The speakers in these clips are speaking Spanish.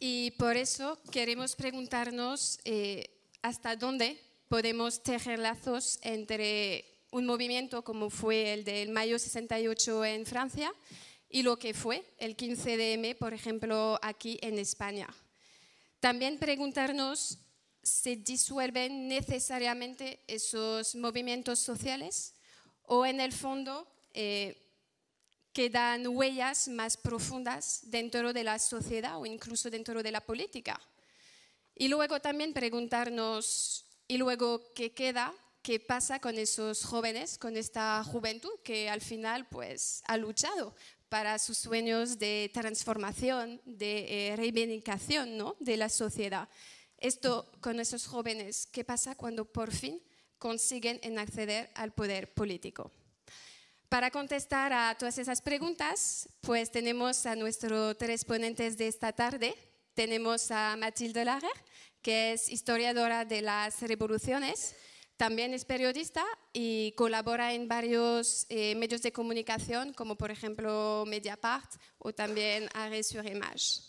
Y por eso queremos preguntarnos eh, hasta dónde podemos tejer lazos entre un movimiento como fue el del mayo 68 en Francia y lo que fue el 15M, por ejemplo, aquí en España. También preguntarnos, ¿se disuelven necesariamente esos movimientos sociales o en el fondo... Eh, que dan huellas más profundas dentro de la sociedad o incluso dentro de la política. Y luego también preguntarnos, ¿y luego qué queda? ¿Qué pasa con esos jóvenes, con esta juventud que al final pues, ha luchado para sus sueños de transformación, de eh, reivindicación ¿no? de la sociedad? Esto con esos jóvenes, ¿qué pasa cuando por fin consiguen en acceder al poder político? Para contestar a todas esas preguntas, pues tenemos a nuestros tres ponentes de esta tarde. Tenemos a Mathilde Lager, que es historiadora de las revoluciones, también es periodista y colabora en varios eh, medios de comunicación, como por ejemplo Mediapart o también Arre sur Image.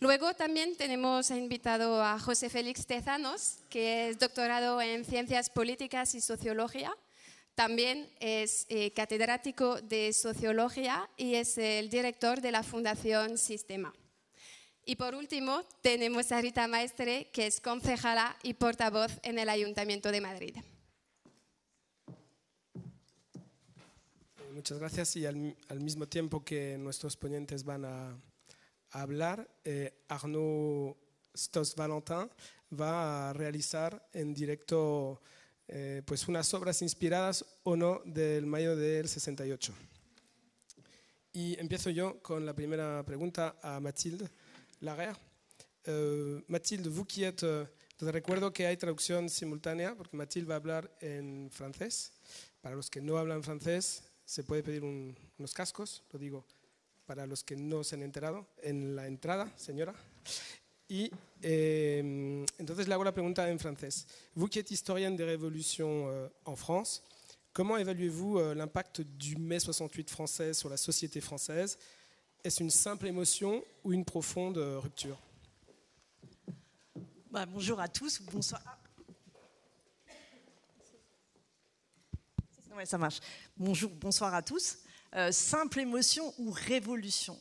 Luego también tenemos invitado a José Félix Tezanos, que es doctorado en Ciencias Políticas y Sociología también es eh, catedrático de sociología y es el director de la Fundación Sistema. Y por último, tenemos a Rita Maestre, que es concejala y portavoz en el Ayuntamiento de Madrid. Muchas gracias y al, mismo tiempo que nuestros ponentes van a, hablar, eh, Arnaud stoss Valentin va a realizar en directo eh, pues unas obras inspiradas o no del mayo del 68. Y empiezo yo con la primera pregunta a Mathilde Laguerre. Eh, Mathilde, vous qui êtes, eh, recuerdo que hay traducción simultánea porque Mathilde va a hablar en francés. Para los que no hablan francés, se puede pedir unos cascos, lo digo para los que no se han enterado, en la entrada, señora. Y eh, la en français. Vous qui êtes historienne des révolutions euh, en France, comment évaluez-vous euh, l'impact du mai 68 français sur la société française Est-ce une simple émotion ou une profonde euh, rupture bah, Bonjour à tous, bonsoir. Ah. ça marche. Bonjour, bonsoir à tous. simple émotion ou révolution.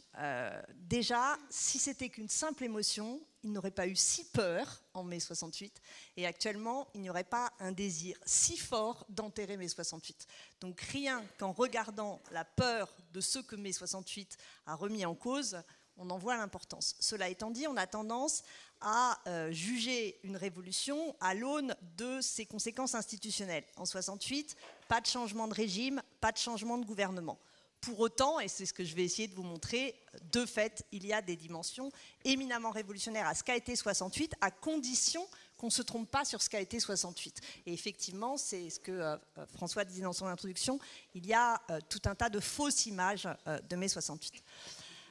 déjà, si c'était qu'une simple émotion, il n'aurait pas eu si peur en mai 68, et actuellement, il n'y aurait pas un désir si fort d'enterrer mai 68. Donc rien qu'en regardant la peur de ceux que mai 68 a remis en cause, on en voit l'importance. Cela étant dit, on a tendance à euh, juger une révolution à l'aune de ses conséquences institutionnelles. En 68, pas de changement de régime, pas de changement de gouvernement. Pour autant, et c'est ce que je vais essayer de vous montrer, de fait, il y a des dimensions éminemment révolutionnaires à ce qu'a été 68, à condition qu'on ne se trompe pas sur ce qu'a été 68. Et effectivement, c'est ce que euh, François disait dans son introduction, il y a euh, tout un tas de fausses images euh, de mai 68.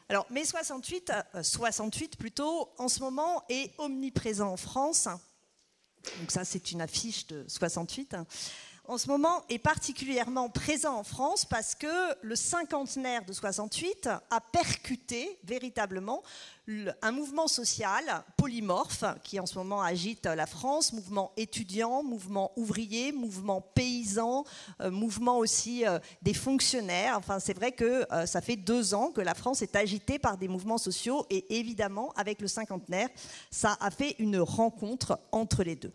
Alors, mai 68, 68 plutôt, en ce moment, est omniprésent en France. Donc ça, c'est une affiche de 68 en ce moment est particulièrement présent en France parce que le cinquantenaire de 68 a percuté véritablement un mouvement social polymorphe qui en ce moment agite la France, mouvement étudiant, mouvement ouvrier, mouvement paysan, euh, mouvement aussi euh, des fonctionnaires. Enfin, c'est vrai que euh, ça fait deux ans que la France est agitée par des mouvements sociaux et évidemment, avec le cinquantenaire, ça a fait une rencontre entre les deux.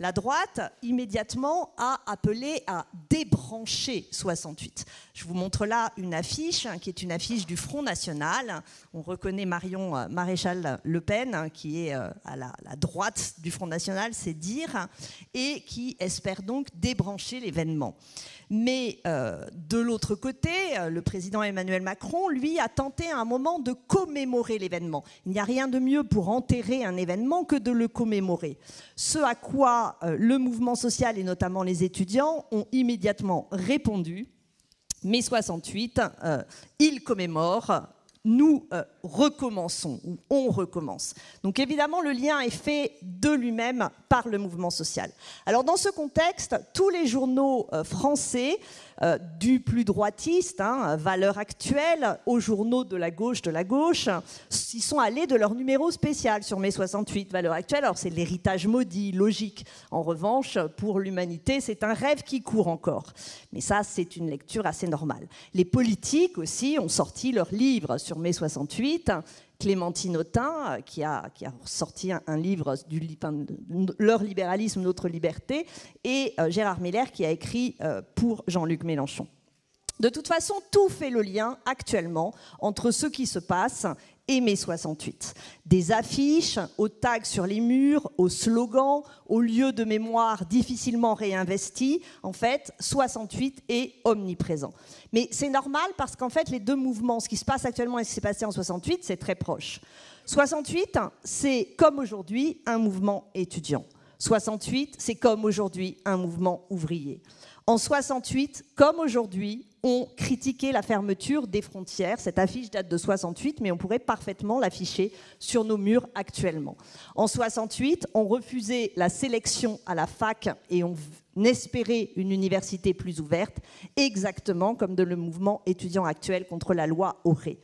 La droite, immédiatement, a appelé à débrancher 68. Je vous montre là une affiche hein, qui est une affiche du Front National. On reconnaît Marion euh, Maréchal Le Pen, hein, qui est euh, à la, droite du Front National, c'est dire, et qui espère donc débrancher l'événement. Mais euh, de l'autre côté, euh, le président Emmanuel Macron, lui, a tenté à un moment de commémorer l'événement. Il n'y a rien de mieux pour enterrer un événement que de le commémorer. Ce à quoi euh, le mouvement social et notamment les étudiants ont immédiatement répondu. Mai 68, il commémore, nous recommençons, ou on recommence. Donc évidemment, le lien est fait de lui-même par le mouvement social. Alors dans ce contexte, tous les journaux euh, français, euh, du plus droitiste, hein, Valeurs Actuelles, aux journaux de la gauche de la gauche, s'y sont allés de leur numéro spécial sur mai 68, Valeurs Actuelles. Alors c'est l'héritage maudit, logique. En revanche, pour l'humanité, c'est un rêve qui court encore. Mais ça, c'est une lecture assez normale. Les politiques aussi ont sorti leur livre sur mai 68 Clémentine Autain, euh, qui a, qui a sorti un, livre Leur libéralisme, notre liberté, et euh, Gérard Miller, qui a écrit euh, pour Jean-Luc Mélenchon. De toute façon, tout fait le lien actuellement entre ce qui se passe et mai 68. Des affiches, aux tags sur les murs, aux slogans, aux lieux de mémoire difficilement réinvestis. En fait, 68 est omniprésent. Mais c'est normal parce qu'en fait, les deux mouvements, ce qui se passe actuellement et ce qui s'est passé en 68, c'est très proche. 68, c'est comme aujourd'hui un mouvement étudiant. 68, c'est comme aujourd'hui un mouvement ouvrier. En 68, comme aujourd'hui, ont critiqué la fermeture des frontières. Cette affiche date de 68, mais on pourrait parfaitement l'afficher sur nos murs actuellement. En 68, on refusait la sélection à la fac et on espérait une université plus ouverte, exactement comme de le mouvement étudiant actuel contre la loi Auré.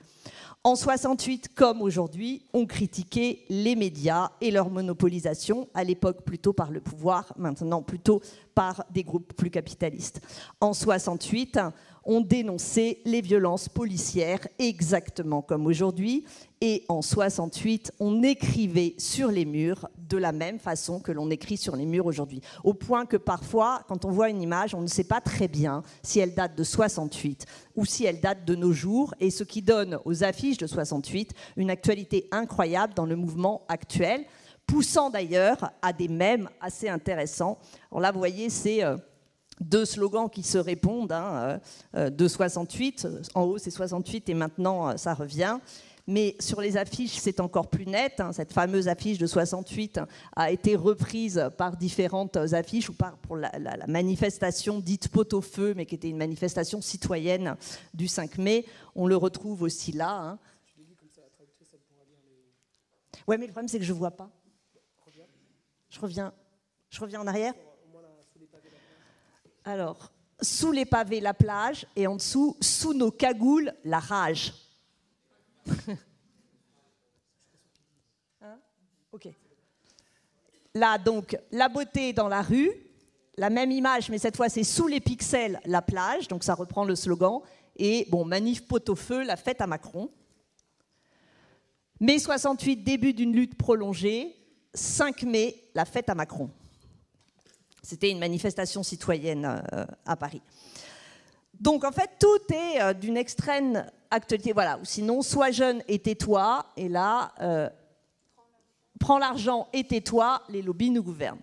En 68 comme aujourd'hui, on critiquait les médias et leur monopolisation, à l'époque plutôt par le pouvoir, maintenant plutôt par des groupes plus capitalistes. En 68, ont dénoncé les violences policières exactement comme aujourd'hui. Et en 68, on écrivait sur les murs de la même façon que l'on écrit sur les murs aujourd'hui. Au point que parfois, quand on voit une image, on ne sait pas très bien si elle date de 68 ou si elle date de nos jours. Et ce qui donne aux affiches de 68 une actualité incroyable dans le mouvement actuel, poussant d'ailleurs à des mèmes assez intéressants. Alors là, vous voyez, c'est... Euh, deux slogans qui se répondent, hein, euh, euh, de 68, en haut c'est 68 et maintenant euh, ça revient. Mais sur les affiches, c'est encore plus net. Hein, cette fameuse affiche de 68 a été reprise par différentes affiches ou par pour la, manifestation dite pot au feu, mais qui était une manifestation citoyenne du 5 mai. On le retrouve aussi là. Hein. Oui, mais le problème, c'est que je ne vois pas. Je reviens. Je reviens en arrière alors, sous les pavés, la plage, et en dessous, sous nos cagoules, la rage. Hein ok. Là, donc, la beauté dans la rue, la même image, mais cette fois, c'est sous les pixels, la plage, donc ça reprend le slogan. Et bon, manif pot au feu, la fête à Macron. Mai 68, début d'une lutte prolongée. 5 mai, la fête à Macron. C'était une manifestation citoyenne euh, à Paris. Donc en fait, tout est euh, d'une extrême actualité. Voilà, ou sinon, sois jeune et tais-toi, et là, euh, prends l'argent et tais-toi, les lobbies nous gouvernent.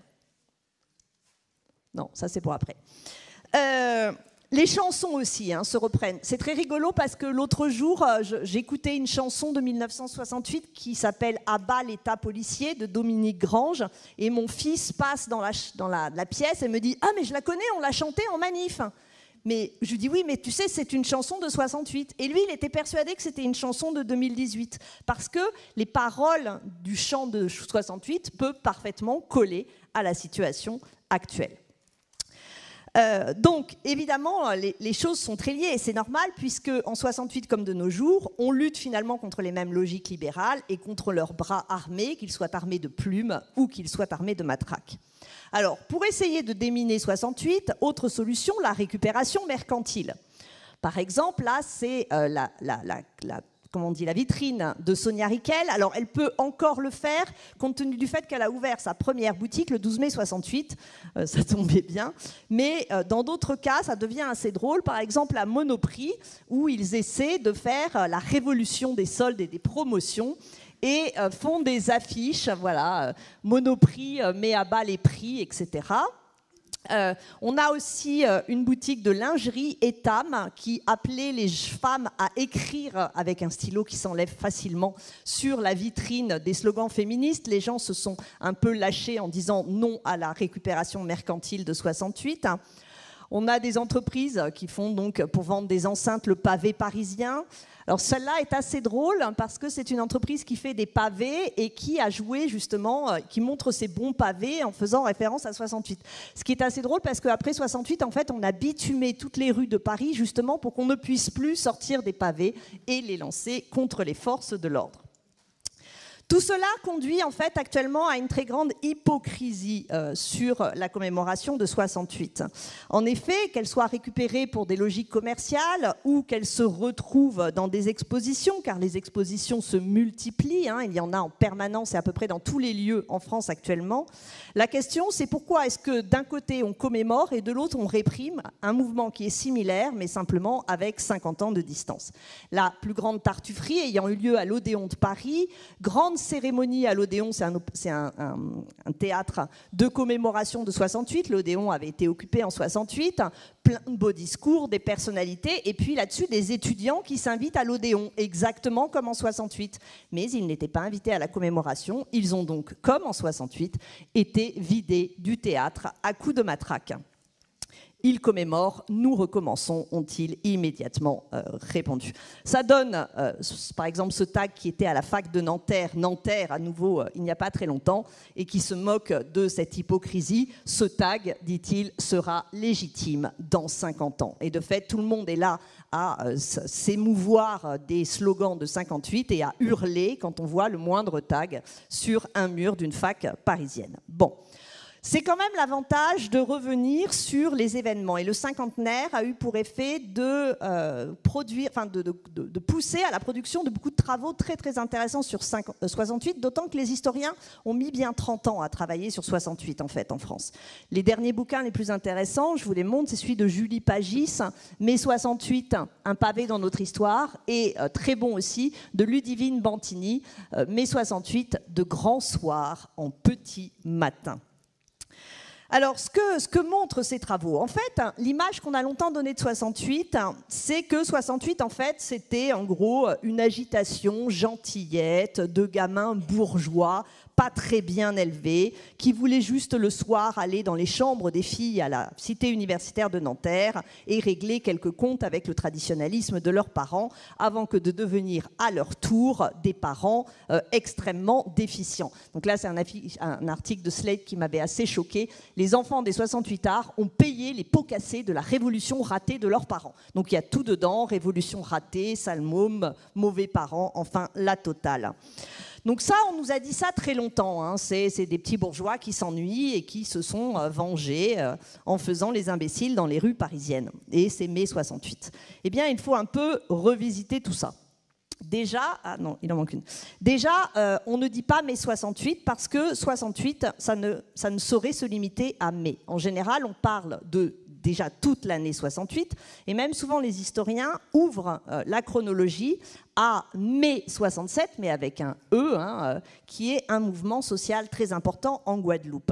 Non, ça c'est pour après les chansons aussi hein, se reprennent. C'est très rigolo parce que l'autre jour, euh, j'écoutais une chanson de 1968 qui s'appelle À bas l'état policier de Dominique Grange. Et mon fils passe dans la, pièce et me dit Ah, mais je la connais, on l'a chantée en manif. Mais je lui dis oui, mais tu sais, c'est une chanson de 68. Et lui, il était persuadé que c'était une chanson de 2018 parce que les paroles du chant de 68 peuvent parfaitement coller à la situation actuelle. Euh, donc, évidemment, les, choses sont très liées et c'est normal puisque en 68 comme de nos jours, on lutte finalement contre les mêmes logiques libérales et contre leurs bras armés, qu'ils soient armés de plumes ou qu'ils soient armés de matraques. Alors, pour essayer de déminer 68, autre solution, la récupération mercantile. Par exemple, là, c'est euh, la, la comme on dit, la vitrine de Sonia Riquel. Alors, elle peut encore le faire, compte tenu du fait qu'elle a ouvert sa première boutique le 12 mai 68. Euh, ça tombait bien. Mais euh, dans d'autres cas, ça devient assez drôle. Par exemple, à Monoprix, où ils essaient de faire euh, la révolution des soldes et des promotions et font des affiches, voilà, Monoprix met à bas les prix, etc. Euh, on a aussi euh, une boutique de lingerie Etam qui appelait les femmes à écrire avec un stylo qui s'enlève facilement sur la vitrine des slogans féministes. Les gens se sont un peu lâchés en disant non à la récupération mercantile de 68. On a des entreprises qui font donc pour vendre des enceintes le pavé parisien. Alors celle-là est assez drôle parce que c'est une entreprise qui fait des pavés et qui a joué justement, euh, qui montre ses bons pavés en faisant référence à 68. Ce qui est assez drôle parce qu'après 68, en fait, on a bitumé toutes les rues de Paris justement pour qu'on ne puisse plus sortir des pavés et les lancer contre les forces de l'ordre. Tout cela conduit en fait actuellement à une très grande hypocrisie euh, sur la commémoration de 68. En effet, qu'elle soit récupérée pour des logiques commerciales ou qu'elle se retrouve dans des expositions, car les expositions se multiplient, hein, il y en a en permanence et à peu près dans tous les lieux en France actuellement, la question c'est pourquoi est-ce que d'un côté on commémore et de l'autre on réprime un mouvement qui est similaire mais simplement avec 50 ans de distance. La plus grande tartufferie ayant eu lieu à l'Odéon de Paris, grande cérémonie à l'Odéon, c'est un, un, théâtre de commémoration de 68, l'Odéon avait été occupé en 68, plein de beaux discours, des personnalités, et puis là-dessus des étudiants qui s'invitent à l'Odéon, exactement comme en 68. Mais ils n'étaient pas invités à la commémoration, ils ont donc, comme en 68, été vidés du théâtre à coups de matraque. Il commémore, nous recommençons, ont-ils immédiatement euh, répondu. Ça donne, euh, par exemple, ce tag qui était à la fac de Nanterre, Nanterre à nouveau euh, il n'y a pas très longtemps, et qui se moque de cette hypocrisie. Ce tag, dit-il, sera légitime dans 50 ans. Et de fait, tout le monde est là à s'émouvoir des slogans de 58 et à hurler quand on voit le moindre tag sur un mur d'une fac parisienne. Bon. C'est quand même l'avantage de revenir sur les événements. Et le cinquantenaire a eu pour effet de, euh, produire, enfin de, pousser à la production de beaucoup de travaux très très intéressants sur 68, euh, d'autant que les historiens ont mis bien 30 ans à travailler sur 68 en fait en France. Les derniers bouquins les plus intéressants, je vous les montre, c'est celui de Julie Pagis, Mai 68, un pavé dans notre histoire, et euh, très bon aussi, de Ludivine Bantini, Mai 68, de grand soir en petit matin. Alors, ce que, montrent ces travaux En fait, l'image qu'on a longtemps donnée de 68, c'est que 68, en fait, c'était en gros une agitation gentillette de gamins bourgeois pas très bien élevés, qui voulaient juste le soir aller dans les chambres des filles à la cité universitaire de Nanterre et régler quelques comptes avec le traditionnalisme de leurs parents, avant que de devenir à leur tour des parents euh, extrêmement déficients. Donc là, c'est un, un, article de Slate qui m'avait assez choqué. Les enfants des 68 arts ont payé les pots cassés de la révolution ratée de leurs parents. Donc il y a tout dedans, révolution ratée, salmôme, mauvais parents, enfin la totale. Donc ça, on nous a dit ça très longtemps. Hein. C'est des petits bourgeois qui s'ennuient et qui se sont euh, vengés euh, en faisant les imbéciles dans les rues parisiennes. Et c'est mai 68. Eh bien, il faut un peu revisiter tout ça. Déjà, ah non, il en manque une. Déjà, euh, on ne dit pas mai 68 parce que 68, ça ne, ça ne saurait se limiter à mai. En général, on parle de déjà toute l'année 68, et même souvent les historiens ouvrent euh, la chronologie à mai 67, mais avec un E, hein, euh, qui est un mouvement social très important en Guadeloupe.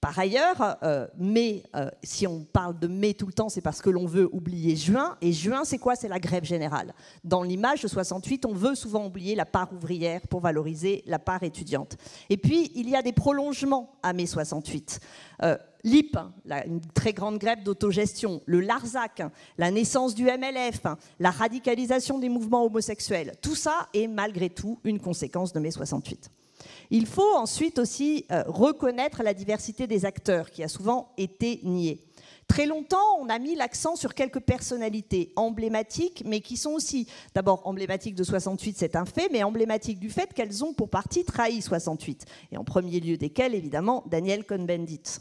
Par ailleurs, euh, mai, si on parle de mai tout le temps, c'est parce que l'on veut oublier juin. Et juin, c'est quoi C'est la grève générale. Dans l'image de 68, on veut souvent oublier la part ouvrière pour valoriser la part étudiante. Et puis, il y a des prolongements à mai 68 l'IP, une très grande grève d'autogestion, le Larzac, la naissance du MLF, la radicalisation des mouvements homosexuels, tout ça est malgré tout une conséquence de mai 68. Il faut ensuite aussi euh, reconnaître la diversité des acteurs qui a souvent été niée. Très longtemps, on a mis l'accent sur quelques personnalités emblématiques, mais qui sont aussi, d'abord emblématiques de 68, c'est un fait, mais emblématiques du fait qu'elles ont pour partie trahi 68, et en premier lieu desquelles, évidemment, Daniel Cohn-Bendit.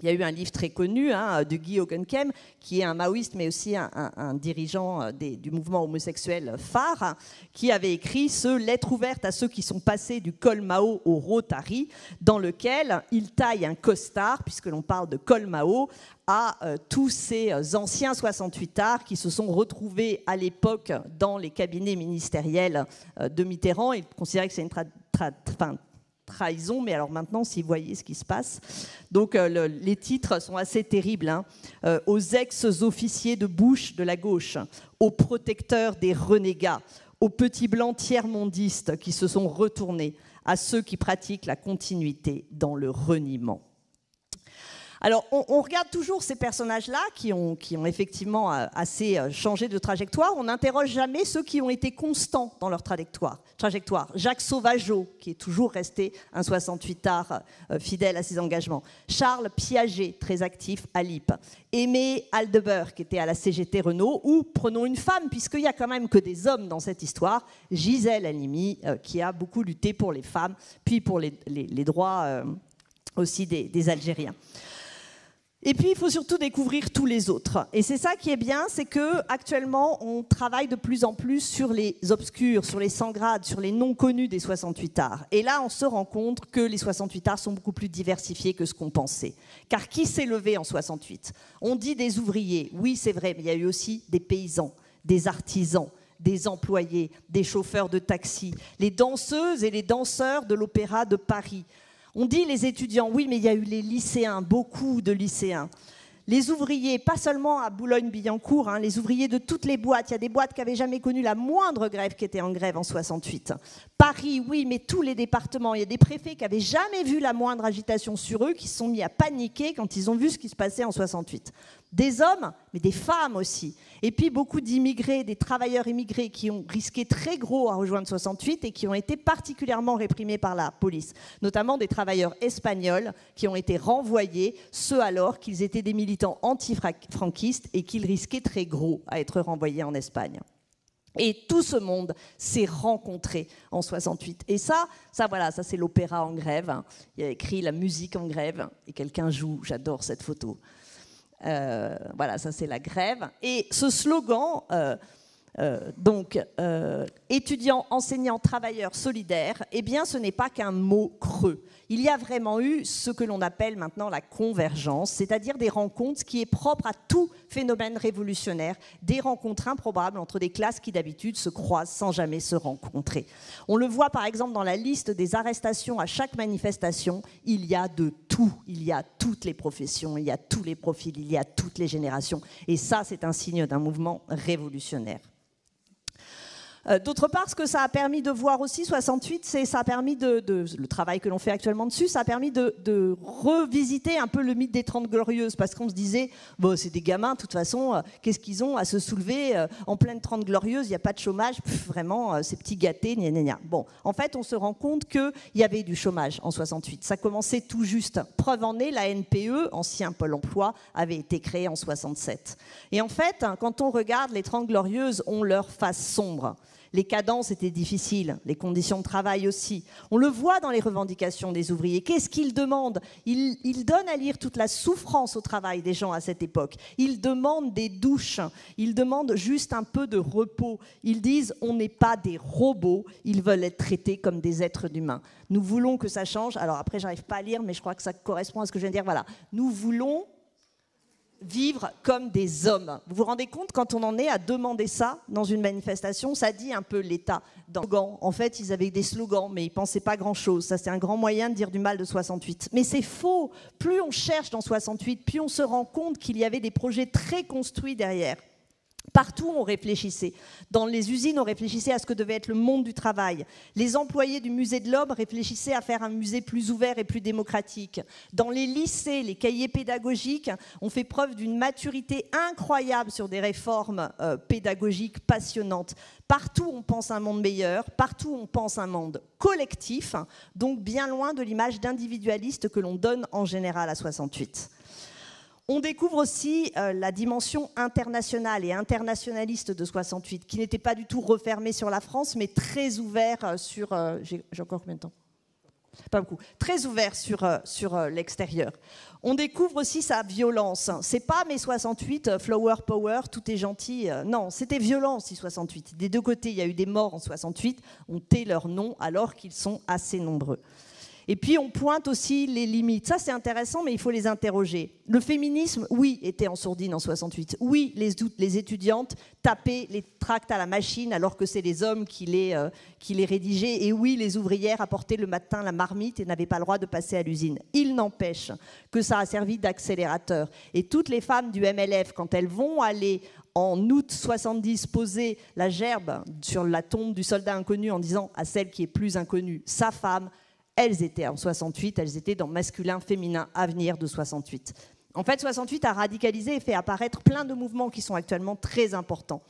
Il y a eu un livre très connu hein, de Guy Hockenkem, qui est un maoïste, mais aussi un, dirigeant euh, du mouvement homosexuel phare, hein, qui avait écrit ce Lettre ouverte à ceux qui sont passés du col Mao au Rotary, dans lequel il taille un costard, puisque l'on parle de col Mao, à euh, tous ces euh, anciens 68 arts qui se sont retrouvés à l'époque dans les cabinets ministériels de Mitterrand. Il considérait que c'est une traite trahison, mais alors maintenant, si vous voyez ce qui se passe. Donc euh, les titres sont assez terribles. Hein. Euh, aux ex-officiers de bouche de la gauche, aux protecteurs des renégats, aux petits blancs tiers-mondistes qui se sont retournés, à ceux qui pratiquent la continuité dans le reniement. Alors, on, regarde toujours ces personnages-là qui ont, effectivement euh, assez euh, changé de trajectoire. On n'interroge jamais ceux qui ont été constants dans leur trajectoire. trajectoire. Jacques Sauvageau, qui est toujours resté un 68 art euh, fidèle à ses engagements. Charles Piaget, très actif à l'IP. Aimé Aldebert, qui était à la CGT Renault. Ou prenons une femme, puisqu'il n'y a quand même que des hommes dans cette histoire. Gisèle Halimi, qui a beaucoup lutté pour les femmes, puis pour les, droits aussi des Algériens. Et puis, il faut surtout découvrir tous les autres. Et c'est ça qui est bien, c'est que actuellement, on travaille de plus en plus sur les obscurs, sur les sans grades, sur les non connus des 68 arts. Et là, on se rend compte que les 68 arts sont beaucoup plus diversifiés que ce qu'on pensait. Car qui s'est levé en 68 On dit des ouvriers. Oui, c'est vrai, mais il y a eu aussi des paysans, des artisans, des employés, des chauffeurs de taxi, les danseuses et les danseurs de l'Opéra de Paris. On dit les étudiants, oui, mais il y a eu les lycéens, beaucoup de lycéens. Les ouvriers, pas seulement à Boulogne-Billancourt, hein, les ouvriers de toutes les boîtes. Il y a des boîtes qui n'avaient jamais connu la moindre grève qui était en grève en 68. Paris, oui, mais tous les départements. Il y a des préfets qui n'avaient jamais vu la moindre agitation sur eux, qui se sont mis à paniquer quand ils ont vu ce qui se passait en 68 des hommes, mais des femmes aussi. Et puis beaucoup d'immigrés, des travailleurs immigrés qui ont risqué très gros à rejoindre 68 et qui ont été particulièrement réprimés par la police, notamment des travailleurs espagnols qui ont été renvoyés, ceux alors qu'ils étaient des militants antifranquistes et qu'ils risquaient très gros à être renvoyés en Espagne. Et tout ce monde s'est rencontré en 68. Et ça, ça voilà, ça c'est l'opéra en grève. Il a écrit la musique en grève et quelqu'un joue. J'adore cette photo. Euh, voilà, ça c'est la grève. Et ce slogan, euh, euh, donc, euh, étudiants, enseignants, travailleurs solidaires, eh bien, ce n'est pas qu'un mot creux. Il y a vraiment eu ce que l'on appelle maintenant la convergence, c'est-à-dire des rencontres qui est propre à tout phénomène révolutionnaire, des rencontres improbables entre des classes qui d'habitude se croisent sans jamais se rencontrer. On le voit par exemple dans la liste des arrestations à chaque manifestation, il y a de tout, il y a toutes les professions, il y a tous les profils, il y a toutes les générations. Et ça, c'est un signe d'un mouvement révolutionnaire. Euh, d'autre part, ce que ça a permis de voir aussi, 68, c'est ça a permis de, le travail que l'on fait actuellement dessus, ça a permis de, revisiter un peu le mythe des Trente glorieuses, parce qu'on se disait, bon, c'est des gamins, de toute façon, euh, qu'est-ce qu'ils ont à se soulever euh, en pleine 30 glorieuses, il n'y a pas de chômage, vraiment, ces petits gâtés, gna, gna, gna. Bon, en fait, on se rend compte qu'il y avait du chômage en 68. Ça commençait tout juste. Preuve en est, la NPE, ancien Pôle emploi, avait été créée en 67. Et en fait, hein, quand on regarde les Trente glorieuses, ont leur face sombre. Les cadences étaient difficiles, les conditions de travail aussi. On le voit dans les revendications des ouvriers. Qu'est-ce qu'ils demandent ils, donnent à lire toute la souffrance au travail des gens à cette époque. Ils demandent des douches, ils demandent juste un peu de repos. Ils disent on n'est pas des robots, ils veulent être traités comme des êtres humains. Nous voulons que ça change. Alors après, j'arrive pas à lire, mais je crois que ça correspond à ce que je viens de dire. Voilà, nous voulons vivre comme des hommes. Vous vous rendez compte quand on en est à demander ça dans une manifestation, ça dit un peu l'état Slogans. En fait, ils avaient des slogans, mais ils pensaient pas grand-chose. Ça, c'est un grand moyen de dire du mal de 68. Mais c'est faux. Plus on cherche dans 68, plus on se rend compte qu'il y avait des projets très construits derrière. Partout, on réfléchissait. Dans les usines, on réfléchissait à ce que devait être le monde du travail. Les employés du musée de l'Homme réfléchissaient à faire un musée plus ouvert et plus démocratique. Dans les lycées, les cahiers pédagogiques ont fait preuve d'une maturité incroyable sur des réformes euh, pédagogiques passionnantes. Partout, on pense à un monde meilleur. Partout, on pense un monde collectif, donc bien loin de l'image d'individualiste que l'on donne en général à 68. On découvre aussi euh, la dimension internationale et internationaliste de 68, qui n'était pas du tout refermée sur la France, mais très ouvert euh, sur. Euh, j'ai encore combien de temps Pas beaucoup. Très ouvert sur, sur l'extérieur. On découvre aussi sa violence. C'est pas mais 68, flower power, tout est gentil. non, c'était violent aussi 68. Des deux côtés, il y a eu des morts en 68. On tait leur nom alors qu'ils sont assez nombreux. Et puis on pointe aussi les limites. Ça c'est intéressant, mais il faut les interroger. Le féminisme, oui, était en sourdine en 68. Oui, les, étudiantes tapaient les tracts à la machine alors que c'est les hommes qui les, euh, qui les rédigeaient. Et oui, les ouvrières apportaient le matin la marmite et n'avaient pas le droit de passer à l'usine. Il n'empêche que ça a servi d'accélérateur. Et toutes les femmes du MLF, quand elles vont aller en août 70 poser la gerbe sur la tombe du soldat inconnu en disant à celle qui est plus inconnue, sa femme, elles étaient en 68, elles étaient dans masculin, féminin, avenir de 68. En fait, 68 a radicalisé et fait apparaître plein de mouvements qui sont actuellement très importants.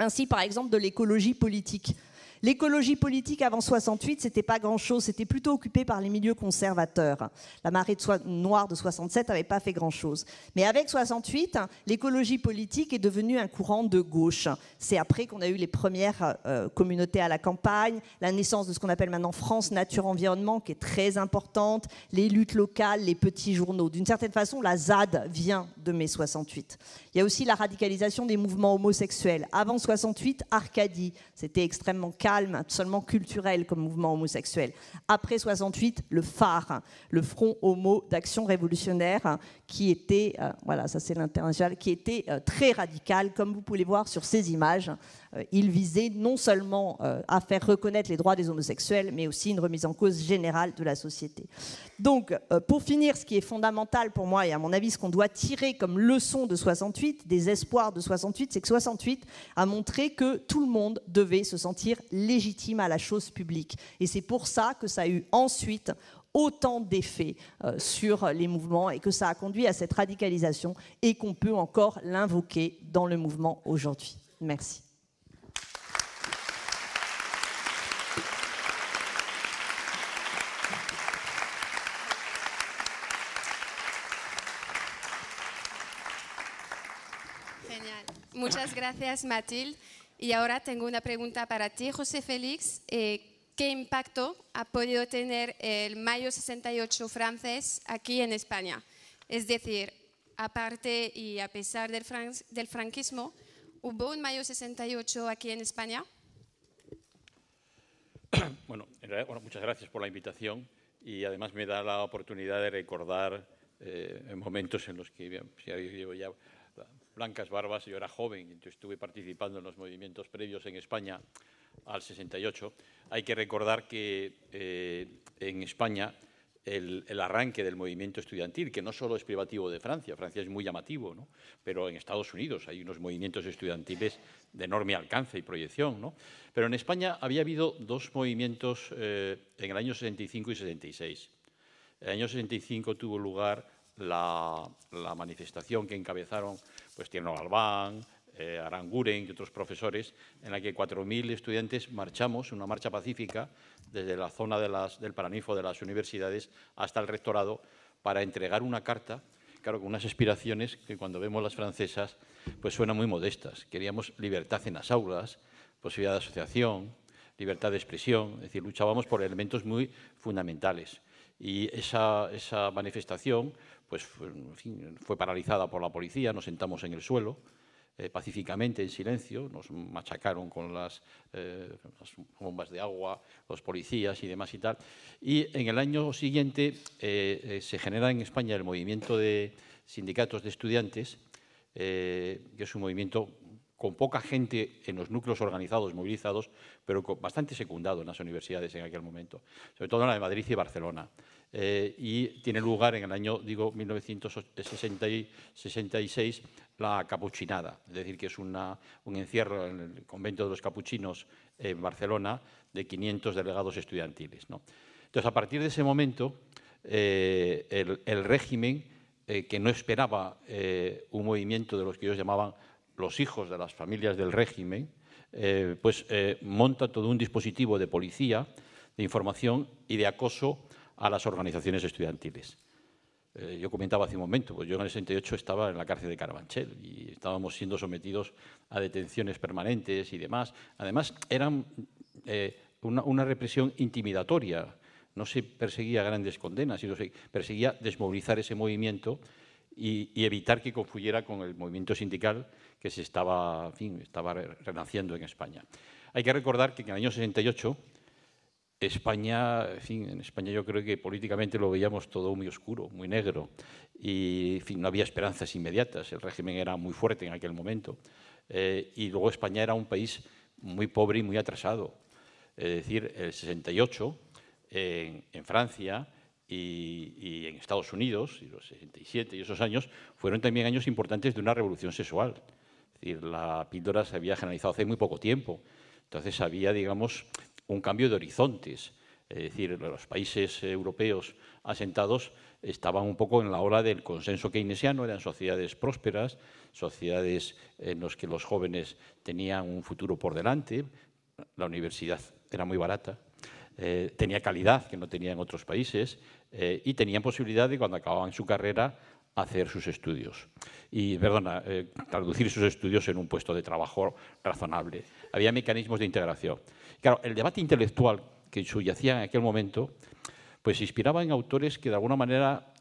Ainsi, par exemple, de l'écologie politique. L'écologie politique avant 68, c'était pas grand-chose, c'était plutôt occupé par les milieux conservateurs. La marée de noire de 67 n'avait pas fait grand-chose. Mais avec 68, l'écologie politique est devenue un courant de gauche. C'est après qu'on a eu les premières euh, communautés à la campagne, la naissance de ce qu'on appelle maintenant France Nature Environnement, qui est très importante, les luttes locales, les petits journaux. D'une certaine façon, la ZAD vient de mai 68. Il y a aussi la radicalisation des mouvements homosexuels. Avant 68, Arcadie, c'était extrêmement calme seulement culturel comme mouvement homosexuel. Après 68, le phare, le Front Homo d'Action Révolutionnaire, qui était, euh, voilà, ça c'est qui était euh, très radical, comme vous pouvez voir sur ces images. Euh, il visait non seulement euh, à faire reconnaître les droits des homosexuels, mais aussi une remise en cause générale de la société. Donc, euh, pour finir, ce qui est fondamental pour moi et à mon avis ce qu'on doit tirer comme leçon de 68, des espoirs de 68, c'est que 68 a montré que tout le monde devait se sentir légitime à la chose publique. Et c'est pour ça que ça a eu ensuite autant d'effets sur les mouvements et que ça a conduit à cette radicalisation et qu'on peut encore l'invoquer dans le mouvement aujourd'hui. Merci. gracias, Matil. Y ahora tengo una pregunta para ti, José Félix. Eh, ¿Qué impacto ha podido tener el Mayo 68 francés aquí en España? Es decir, aparte y a pesar del, del franquismo, ¿hubo un Mayo 68 aquí en España? Bueno, muchas gracias por la invitación y además me da la oportunidad de recordar eh, momentos en los que llevo ya blancas barbas, yo era joven, entonces estuve participando en los movimientos previos en España al 68. Hay que recordar que eh, en España el, arranque del movimiento estudiantil, que no solo es privativo de Francia, Francia es muy llamativo, pero en Estados Unidos hay unos movimientos estudiantiles de enorme alcance y proyección. Pero en España había habido dos movimientos eh, en el año 65 y 66. En el año 65 tuvo lugar la manifestación que encabezaron pues Tierno Galván, eh, Aranguren y otros profesores, en la que 4.000 estudiantes marchamos, una marcha pacífica, desde la zona del Paranifo de las universidades hasta el rectorado, para entregar una carta, claro, con unas aspiraciones que cuando vemos las francesas, pues suenan muy modestas. Queríamos libertad en las aulas, posibilidad de asociación, libertad de expresión, es decir, luchábamos por elementos muy fundamentales. Y esa manifestación pues fue, paralizada por la policía, nos sentamos en el suelo, eh, pacíficamente, en silencio, nos machacaron con eh, las, bombas de agua, los policías y demás y tal. Y en el año siguiente eh, se genera en España el movimiento de sindicatos de estudiantes, que es un movimiento con poca gente en los núcleos organizados, movilizados, pero bastante secundado en las universidades en aquel momento, sobre todo en la de Madrid y Barcelona. Eh, y tiene lugar en el año, digo, 1966, la capuchinada, es decir, que es un encierro en el convento de los capuchinos en Barcelona de 500 delegados estudiantiles. Entonces, a partir de ese momento, eh, el, régimen, eh, que no esperaba un movimiento de los que ellos llamaban los hijos de las familias del régimen, eh, pues eh, monta todo un dispositivo de policía, de información y de acoso a las organizaciones estudiantiles. Eh, yo comentaba hace un momento, pues yo en el 68 estaba en la cárcel de Carabanchel y estábamos siendo sometidos a detenciones permanentes y demás. Además, eran una, represión intimidatoria. No se perseguía grandes condenas, sino se perseguía desmovilizar ese movimiento y evitar que confluyera con el movimiento sindical que se estaba, renaciendo en España. Hay que recordar que en el año 68 España, en fin, en España yo creo que políticamente lo veíamos todo muy oscuro, muy negro, y no había esperanzas inmediatas, el régimen era muy fuerte en aquel momento, eh, y luego España era un país muy pobre y muy atrasado. Es decir, el 68 en, Francia y, y, en Estados Unidos, y los 67 y esos años, fueron también años importantes de una revolución sexual decir, la píldora se había generalizado hace muy poco tiempo. Entonces había, digamos, un cambio de horizontes. Es decir, los países europeos asentados estaban un poco en la ola del consenso keynesiano, eran sociedades prósperas, sociedades en las que los jóvenes tenían un futuro por delante, la universidad era muy barata, eh, tenía calidad que no tenía en otros países eh, y tenían posibilidad de cuando acababan su carrera hacer sus estudios y, perdona, eh, traducir sus estudios en un puesto de trabajo razonable. Había mecanismos de integración. Claro, el debate intelectual que subyacía en aquel momento, pues se inspiraba en autores que de alguna manera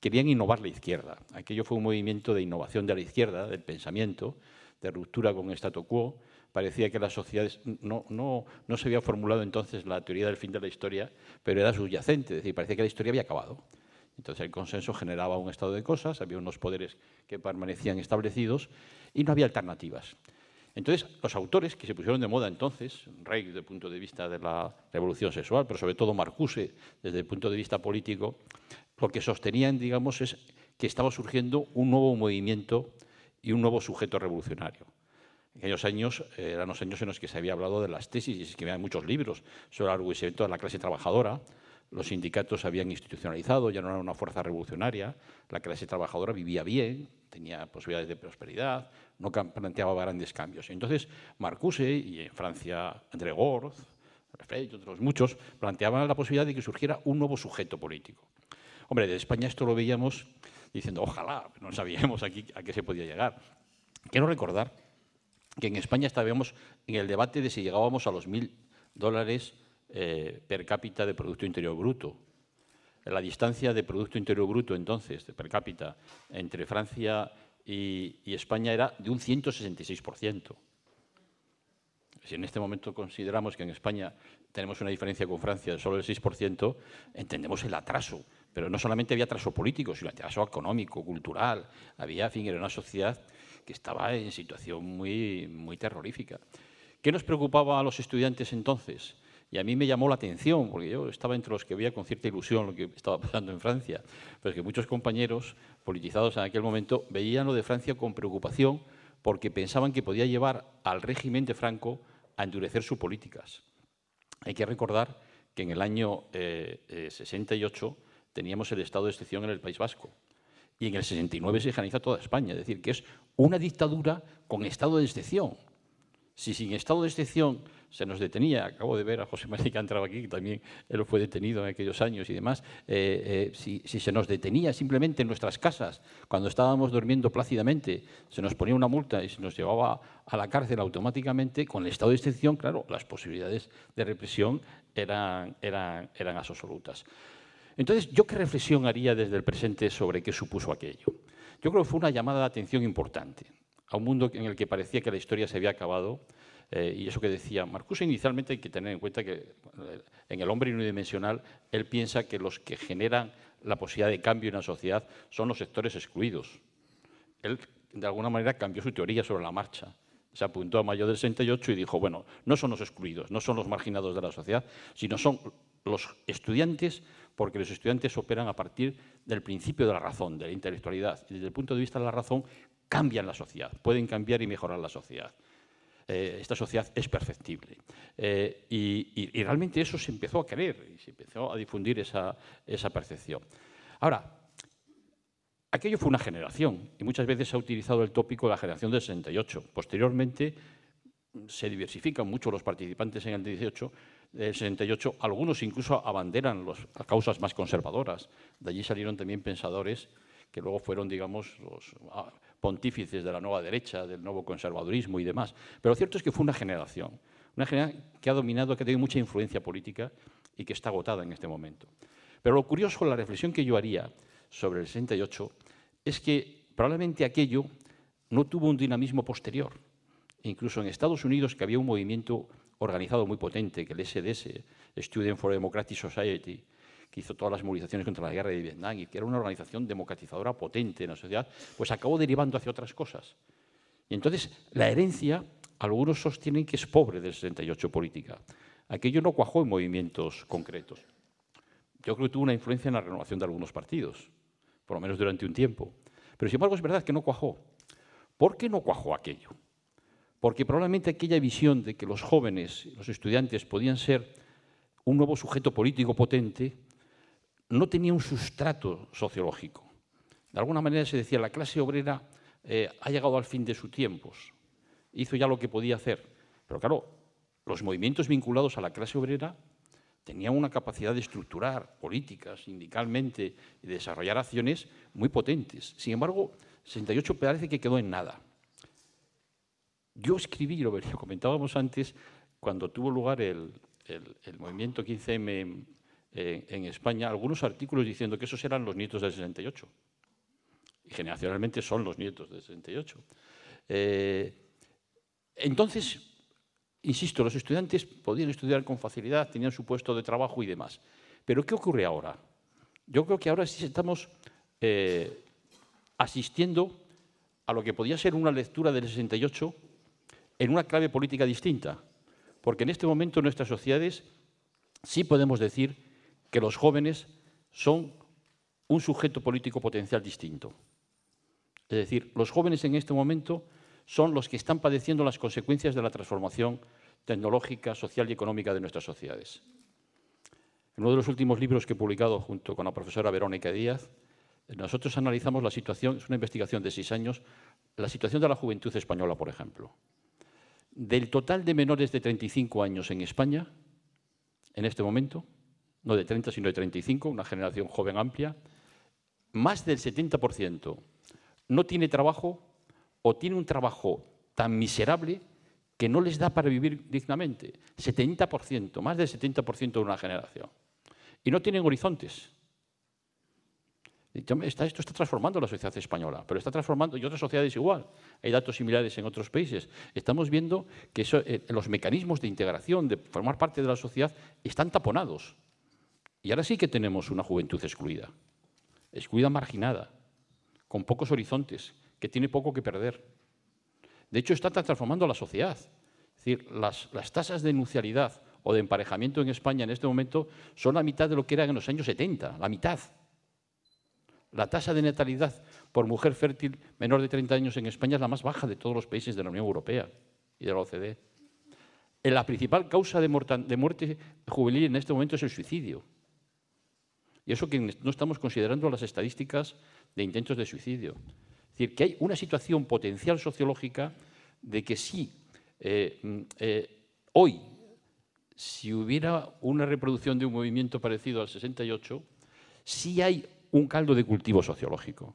querían innovar la izquierda. Aquello fue un movimiento de innovación de la izquierda, del pensamiento, de ruptura con el statu quo. Parecía que las sociedades... No, no se había formulado entonces la teoría del fin de la historia, pero era subyacente, es decir, parecía que la historia había acabado. Entonces el consenso generaba un estado de cosas, había unos poderes que permanecían establecidos y no había alternativas. Entonces, los autores que se pusieron de moda entonces, Rey desde el punto de vista de la revolución sexual, pero sobre todo Marcuse desde el punto de vista político, lo que sostenían, digamos, es que estaba surgiendo un nuevo movimiento y un nuevo sujeto revolucionario. En aquellos años eh, eran los años en los que se había hablado de las tesis y se escribían muchos libros sobre el argumento de la clase trabajadora, los sindicatos se habían institucionalizado, ya no era una fuerza revolucionaria. La clase trabajadora vivía bien, tenía posibilidades de prosperidad, no planteaba grandes cambios. Entonces, Marcuse y en eh, Francia André Gorz, y otros muchos, planteaban la posibilidad de que surgiera un nuevo sujeto político. Hombre, de España esto lo veíamos diciendo, ojalá, no sabíamos aquí a qué se podía llegar. Quiero recordar que en España estábamos en el debate de si llegábamos a los mil dólares eh, per cápita de Producto Interior Bruto. La distancia de Producto Interior Bruto entonces, de per cápita, entre Francia y, España era de un 166%. Si en este momento consideramos que en España tenemos una diferencia con Francia de solo el 6%, entendemos el atraso. Pero no solamente había atraso político, sino atraso económico, cultural. Había, en fin, era una sociedad que estaba en situación muy, muy terrorífica. ¿Qué nos preocupaba a los estudiantes entonces? Y a mí me llamó la atención, porque yo estaba entre los que veía con cierta ilusión lo que estaba pasando en Francia, pero es que muchos compañeros politizados en aquel momento veían lo de Francia con preocupación porque pensaban que podía llevar al régimen de Franco a endurecer sus políticas. Hay que recordar que en el año 68 eh, eh, teníamos el estado de excepción en el País Vasco y en el 69 se generaliza toda España, es decir, que es una dictadura con estado de excepción si sin estado de excepción se nos detenía, acabo de ver a José María que entraba aquí, que también él fue detenido en aquellos años y demás, eh, eh, si, se nos detenía simplemente en nuestras casas, cuando estábamos durmiendo plácidamente, se nos ponía una multa y se nos llevaba a la cárcel automáticamente, con el estado de excepción, claro, las posibilidades de represión eran, eran, eran absolutas. Entonces, ¿yo qué reflexión haría desde el presente sobre qué supuso aquello? Yo creo que fue una llamada de atención importante a un mundo en el que parecía que la historia se había acabado, eh, y eso que decía Marcuse inicialmente hay que tener en cuenta que eh, en el hombre unidimensional él piensa que los que generan la posibilidad de cambio en la sociedad son los sectores excluidos. Él de alguna manera cambió su teoría sobre la marcha. Se apuntó a mayo del 68 y dijo, bueno, no son los excluidos, no son los marginados de la sociedad, sino son los estudiantes, porque los estudiantes operan a partir del principio de la razón, de la intelectualidad. Y desde el punto de vista de la razón cambian la sociedad, pueden cambiar y mejorar la sociedad. Eh, esta sociedad es perfectible. Eh, y, realmente eso se empezó a creer y se empezó a difundir esa, percepción. Ahora, aquello fue una generación y muchas veces se ha utilizado el tópico de la generación del 68. Posteriormente mm, se diversifican mucho los participantes en el 68, algunos incluso abanderan las causas más conservadoras. De allí salieron también pensadores que luego fueron, digamos, los, ah, pontífices de la nueva derecha, del nuevo conservadurismo y demás. Pero lo cierto es que fue una generación, una generación que ha dominado, que ha tenido mucha influencia política y que está agotada en este momento. Pero lo curioso, la reflexión que yo haría sobre el 68 es que probablemente aquello no tuvo un dinamismo posterior. Incluso en Estados Unidos, que había un movimiento organizado muy potente, que el SDS, Student for Democratic Society, que hizo todas las movilizaciones contra la guerra de Vietnam y que era una organización democratizadora potente en la sociedad, pues acabó derivando hacia otras cosas. Y entonces la herencia, algunos sostienen que es pobre del 68 política. Aquello no cuajó en movimientos concretos. Yo creo que tuvo una influencia en la renovación de algunos partidos, por lo menos durante un tiempo. Pero sin embargo es verdad que no cuajó. ¿Por qué no cuajó aquello? Porque probablemente aquella visión de que los jóvenes, los estudiantes podían ser un nuevo sujeto político potente, no tenía un sustrato sociológico. De alguna manera se decía, la clase obrera eh, ha llegado al fin de sus tiempos, hizo ya lo que podía hacer. Pero claro, los movimientos vinculados a la clase obrera tenían una capacidad de estructurar políticas, sindicalmente, y desarrollar acciones muy potentes. Sin embargo, 68 parece que quedó en nada. Yo escribí, lo comentábamos antes, cuando tuvo lugar el, el movimiento 15M eh, en España algunos artículos diciendo que esos eran los nietos del 68. Y generacionalmente son los nietos del 68. Eh, entonces, insisto, los estudiantes podían estudiar con facilidad, tenían su puesto de trabajo y demás. Pero ¿qué ocurre ahora? Yo creo que ahora sí estamos eh, asistiendo a lo que podía ser una lectura del 68 en una clave política distinta. Porque en este momento nuestras sociedades sí podemos decir que los jóvenes son un sujeto político potencial distinto. Es decir, los jóvenes en este momento son los que están padeciendo las consecuencias de la transformación tecnológica, social y económica de nuestras sociedades. En uno de los últimos libros que he publicado junto con la profesora Verónica Díaz, nosotros analizamos la situación, es una investigación de seis años, la situación de la juventud española, por ejemplo. Del total de menores de 35 años en España, en este momento, no de 30, sino de 35, una generación joven amplia, más del 70% no tiene trabajo o tiene un trabajo tan miserable que no les da para vivir dignamente. 70%, más del 70% de una generación. Y no tienen horizontes. Esto está transformando la sociedad española, pero está transformando y otras sociedades igual. Hay datos similares en otros países. Estamos viendo que eh, los mecanismos de integración, de formar parte de la sociedad, están taponados y ahora sí que tenemos una juventud excluida, excluida marginada, con pocos horizontes, que tiene poco que perder. De hecho, está transformando la sociedad. Es decir, las, tasas de nucialidad o de emparejamiento en España en este momento son la mitad de lo que eran en los años 70, la mitad. La tasa de natalidad por mujer fértil menor de 30 años en España es la más baja de todos los países de la Unión Europea y de la OCDE. Eh, la principal causa de, de muerte juvenil en este momento es el suicidio. Y eso que no estamos considerando las estadísticas de intentos de suicidio. Es decir, que hay una situación potencial sociológica de que sí, eh, mm, eh, hoy, si hubiera una reproducción de un movimiento parecido al 68, sí hay un caldo de cultivo sociológico.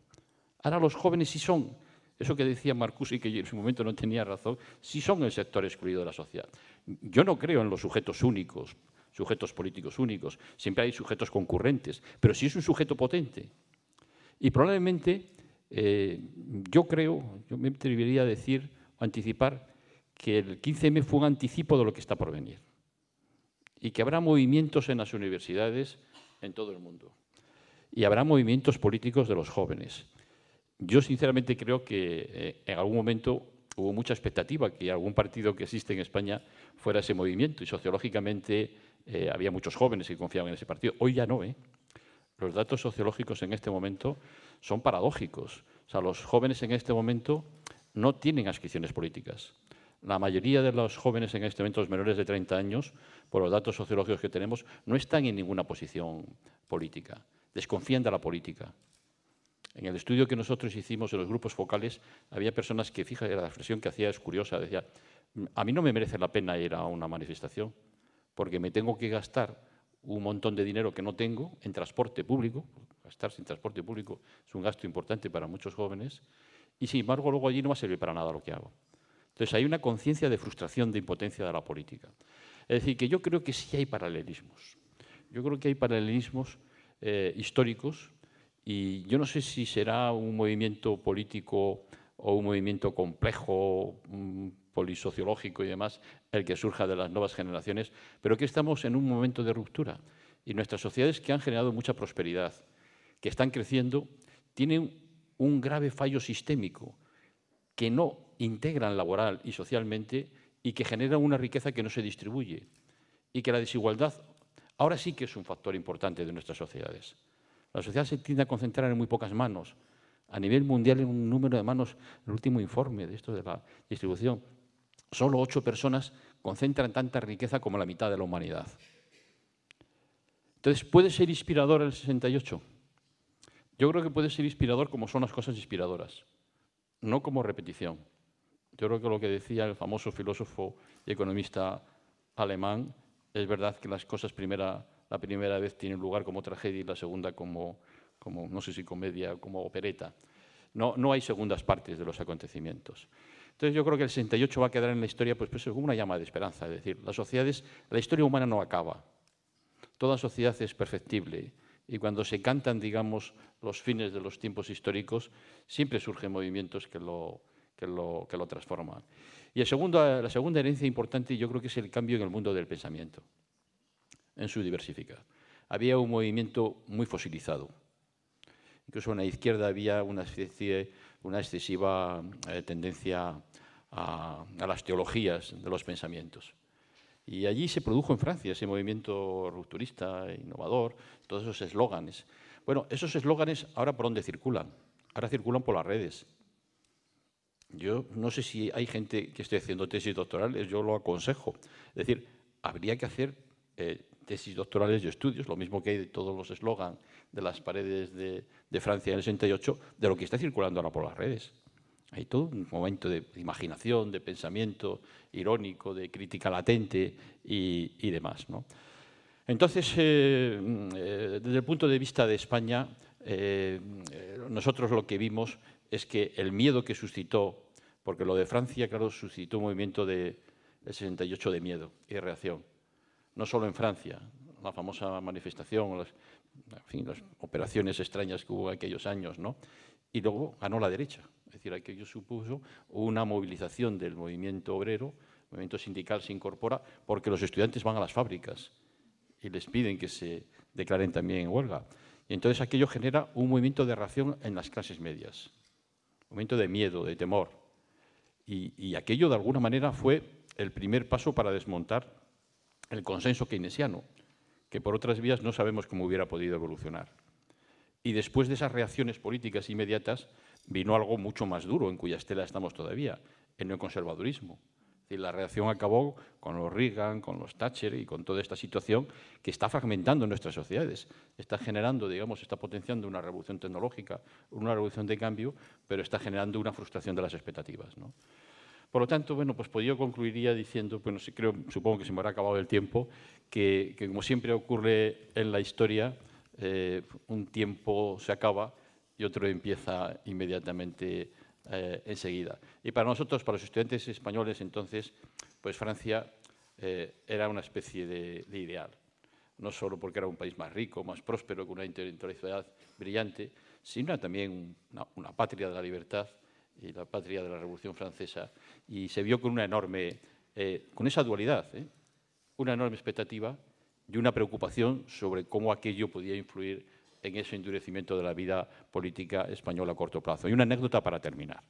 Ahora los jóvenes sí son, eso que decía Marcuse y que en su momento no tenía razón, sí son el sector excluido de la sociedad. Yo no creo en los sujetos únicos, sujetos políticos únicos, siempre hay sujetos concurrentes, pero sí es un sujeto potente. Y probablemente eh, yo creo, yo me atrevería a decir, anticipar, que el 15M fue un anticipo de lo que está por venir y que habrá movimientos en las universidades en todo el mundo y habrá movimientos políticos de los jóvenes. Yo sinceramente creo que eh, en algún momento hubo mucha expectativa que algún partido que existe en España fuera ese movimiento y sociológicamente eh, había muchos jóvenes que confiaban en ese partido. Hoy ya no, ¿eh? Los datos sociológicos en este momento son paradójicos. O sea, los jóvenes en este momento no tienen adscripciones políticas. La mayoría de los jóvenes en este momento, los menores de 30 años, por los datos sociológicos que tenemos, no están en ninguna posición política. Desconfían de la política. En el estudio que nosotros hicimos en los grupos focales, había personas que, fíjate, la expresión que hacía es curiosa, decía, a mí no me merece la pena ir a una manifestación porque me tengo que gastar un montón de dinero que no tengo en transporte público, gastar sin transporte público es un gasto importante para muchos jóvenes, y sin embargo luego allí no va a para nada lo que hago. Entonces hay una conciencia de frustración, de impotencia de la política. Es decir, que yo creo que sí hay paralelismos. Yo creo que hay paralelismos eh, históricos y yo no sé si será un movimiento político o un movimiento complejo, polisociológico y demás, el que surja de las nuevas generaciones, pero que estamos en un momento de ruptura y nuestras sociedades que han generado mucha prosperidad, que están creciendo, tienen un grave fallo sistémico que no integran laboral y socialmente y que generan una riqueza que no se distribuye y que la desigualdad ahora sí que es un factor importante de nuestras sociedades. La sociedad se tiende a concentrar en muy pocas manos, a nivel mundial en un número de manos, el último informe de esto de la distribución Solo ocho personas concentran tanta riqueza como la mitad de la humanidad. Entonces, ¿puede ser inspirador el 68? Yo creo que puede ser inspirador como son las cosas inspiradoras, no como repetición. Yo creo que lo que decía el famoso filósofo y economista alemán, es verdad que las cosas primera, la primera vez tienen lugar como tragedia y la segunda como, no sé si comedia, como opereta. no hay segundas partes de los acontecimientos. Entonces yo creo que el 68 va a quedar en la historia pues, pues como una llama de esperanza, es decir, las sociedades, la historia humana no acaba, toda sociedad es perfectible y cuando se cantan, digamos, los fines de los tiempos históricos, siempre surgen movimientos que lo, que lo, transforman. Y la segunda herencia importante yo creo que es el cambio en el mundo del pensamiento, en su diversificación. Había un movimiento muy fosilizado, incluso en la izquierda había una especie una excesiva eh, tendencia a, las teologías de los pensamientos. Y allí se produjo en Francia ese movimiento rupturista, innovador, todos esos eslóganes. Bueno, esos eslóganes ahora por dónde circulan? Ahora circulan por las redes. Yo no sé si hay gente que esté haciendo tesis doctorales, yo lo aconsejo. Es decir, habría que hacer eh, tesis doctorales y estudios, lo mismo que hay de todos los eslóganes de las paredes de, Francia en el 68 de lo que está circulando ahora por las redes. Hay todo un momento de imaginación, de pensamiento irónico, de crítica latente y, demás. ¿no? Entonces, eh, eh, desde el punto de vista de España, eh, nosotros lo que vimos es que el miedo que suscitó, porque lo de Francia, claro, suscitó un movimiento de, del 68 de miedo y reacción, no solo en Francia, la famosa manifestación, las, las operaciones extrañas que hubo aquellos años, ¿no? Y luego ganó la derecha. Es decir, aquello supuso una movilización del movimiento obrero, el movimiento sindical se incorpora, porque los estudiantes van a las fábricas y les piden que se declaren también en huelga. Y entonces aquello genera un movimiento de reacción en las clases medias, un movimiento de miedo, de temor. y aquello, de alguna manera, fue el primer paso para desmontar el consenso keynesiano que por otras vías no sabemos cómo hubiera podido evolucionar. Y después de esas reacciones políticas inmediatas vino algo mucho más duro, en cuya estela estamos todavía, el neoconservadurismo. la reacción acabó con los Reagan, con los Thatcher y con toda esta situación que está fragmentando nuestras sociedades. Está generando, digamos, está potenciando una revolución tecnológica, una revolución de cambio, pero está generando una frustración de las expectativas. ¿no? Por lo tanto, bueno, pues, pues yo concluiría diciendo, bueno, creo, supongo que se me habrá acabado el tiempo, que, como siempre ocurre en la historia, eh, un tiempo se acaba y otro empieza inmediatamente eh, enseguida. Y para nosotros, para los estudiantes españoles, entonces, pues Francia eh, era una especie de, ideal. No solo porque era un país más rico, más próspero, con una intelectualidad brillante, sino también una patria de la libertad y la patria de la Revolución Francesa, y se vio con una enorme, eh, con esa dualidad, ¿eh? una enorme expectativa y una preocupación sobre cómo aquello podía influir en ese endurecimiento de la vida política española a corto plazo. Y una anécdota para terminar.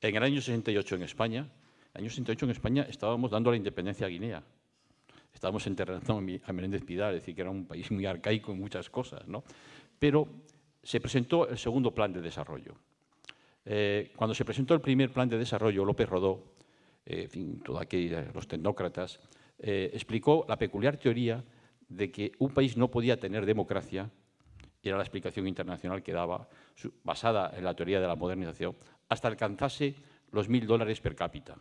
En el año 68 en España, año 68 en España estábamos dando la independencia a Guinea. Estábamos enterrando a Menéndez Pidal, es decir, que era un país muy arcaico en muchas cosas, ¿no? Pero se presentó el segundo plan de desarrollo. Eh, cuando se presentó el primer plan de desarrollo, López Rodó, eh, en fin, todos eh, los tecnócratas, explicó la peculiar teoría de que un país no podía tener democracia, y era la explicación internacional que daba, basada en la teoría de la modernización, hasta alcanzase los mil dólares per cápita.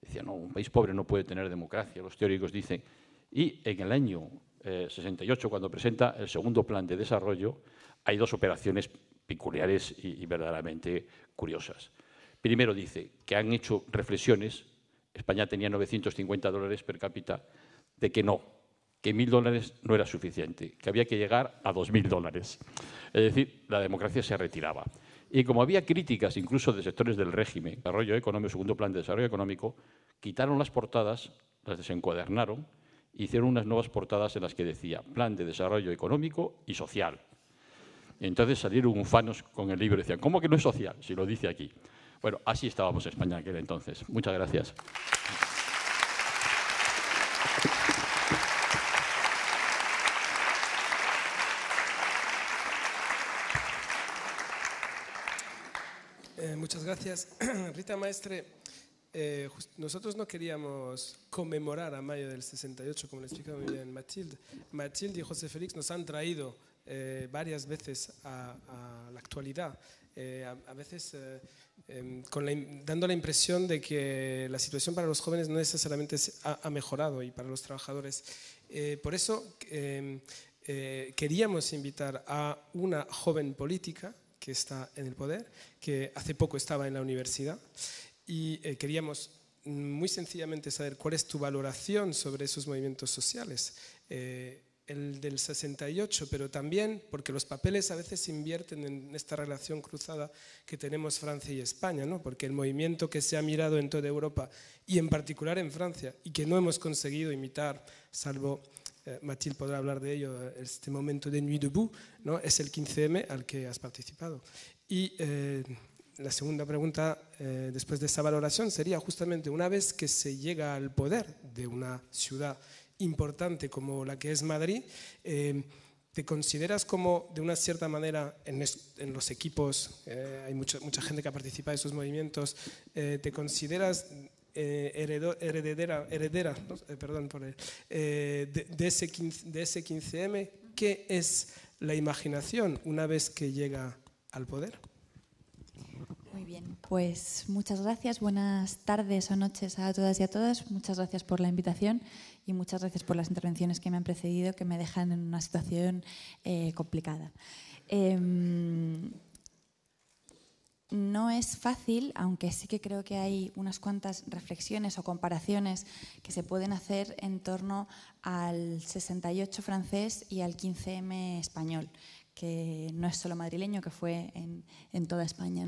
Decía, no, un país pobre no puede tener democracia, los teóricos dicen. Y en el año 68, cuando presenta el segundo plan de desarrollo, hay dos operaciones peculiares y, verdaderamente curiosas. Primero dice que han hecho reflexiones, España tenía 950 dólares per cápita, de que no, que mil dólares no era suficiente, que había que llegar a dos mil dólares. Es decir, la democracia se retiraba. Y como había críticas incluso de sectores del régimen, desarrollo económico, segundo plan de desarrollo económico, quitaron las portadas, las desencuadernaron, e hicieron unas nuevas portadas en las que decía plan de desarrollo económico y social. Y entonces salieron fanos con el libro y decían, ¿cómo que no es social? Si lo dice aquí. Bueno, así estábamos en España en aquel entonces. Muchas gracias. Eh, muchas gracias. Rita Maestre, eh, nosotros no queríamos conmemorar a mayo del 68, como le explicaba muy bien Mathilde. Matilde y José Félix nos han traído eh, varias veces a, la actualidad, eh, a, veces eh, em, dando la impresión de que la situación para los jóvenes no necesariamente ha, mejorado y para los trabajadores. por eso em, queríamos invitar a una joven política que está en el poder, que hace poco estaba en la universidad, y queríamos muy sencillamente saber cuál es tu valoración sobre esos movimientos sociales el del 68, pero también porque los papeles a veces invierten en esta relación cruzada que tenemos Francia y España, ¿no? porque el movimiento que se ha mirado en toda Europa y en particular en Francia y que no hemos conseguido imitar, salvo Matil eh, Mathilde podrá hablar de ello, eh, este momento de Nuit Debout, ¿no? es el 15M al que has participado. Y eh, la segunda pregunta, después de esa valoración, sería justamente una vez que se llega al poder de una ciudad, importante como la que es Madrid, eh, ¿te consideras como, de una cierta manera, en, los equipos, eh, hay mucha gente que participa de esos movimientos, eh, ¿te consideras heredera, heredera perdón de, ese de ese 15M? ¿Qué es la imaginación una vez que llega al poder? Muy bien, pues muchas gracias, buenas tardes o noches a todas y a todas, muchas gracias por la invitación y muchas gracias por las intervenciones que me han precedido, que me dejan en una situación eh, complicada. Em, no es fácil, aunque sí que creo que hay unas cuantas reflexiones o comparaciones que se pueden hacer en torno al 68 francés y al 15M español que no es solo madrileño, que fue en, toda España.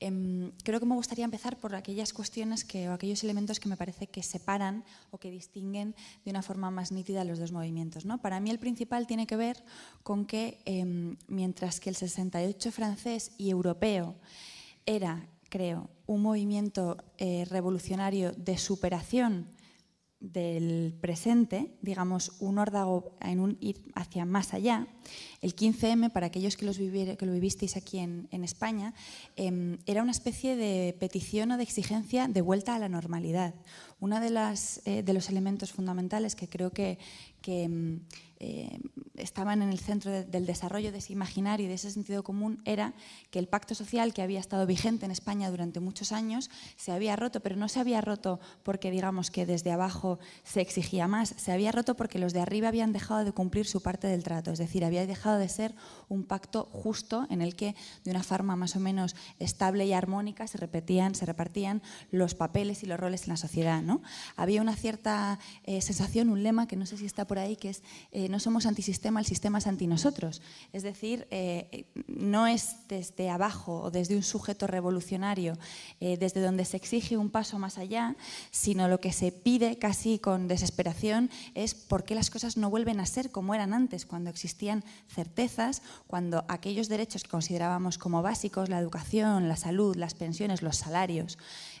Em, creo que me gustaría empezar por aquellas cuestiones que, o aquellos elementos que me parece que separan o que distinguen de una forma más nítida los dos movimientos. ¿no? Para mí el principal tiene que ver con que em, mientras que el 68 francés y europeo era, creo, un movimiento eh, revolucionario de superación del presente, digamos, un órdago en un ir hacia más allá. El 15M, para aquellos que, los que lo vivisteis aquí en, en España, em, era una especie de petición o de exigencia de vuelta a la normalidad. Uno de, las, eh, de los elementos fundamentales que creo que, que em, eh, estaban en el centro del desarrollo de ese imaginario y de ese sentido común era que el pacto social que había estado vigente en España durante muchos años se había roto, pero no se había roto porque digamos que desde abajo se exigía más, se había roto porque los de arriba habían dejado de cumplir su parte del trato, es decir, había dejado de ser un pacto justo en el que de una forma más o menos estable y armónica se repetían, se repartían los papeles y los roles en la sociedad. ¿no? Había una cierta eh, sensación, un lema que no sé si está por ahí, que es eh, no somos antisistema, el sistema es anti nosotros. Es decir, eh, no es desde abajo o desde un sujeto revolucionario, eh, desde donde se exige un paso más allá, sino lo que se pide casi con desesperación es por qué las cosas no vuelven a ser como eran antes, cuando existían certezas, cuando aquellos derechos que considerábamos como básicos, la educación, la salud, las pensiones, los salarios,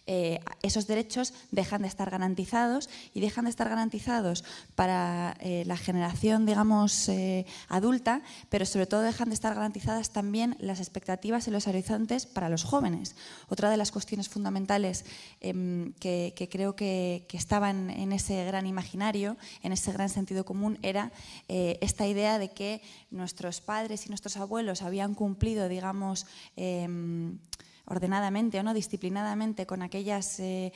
eh, esos derechos dejan de estar garantizados y dejan de estar garantizados para eh, la generación, digamos, eh, adulta, pero sobre todo dejan de estar garantizadas también las expectativas y los horizontes para los jóvenes. Otra de las cuestiones fundamentales em, que, creo que, estaban en ese gran imaginario, en ese gran sentido común, era esta idea de que nuestros padres y nuestros abuelos habían cumplido, digamos, em, ordenadamente o no disciplinadamente con aquellas eh,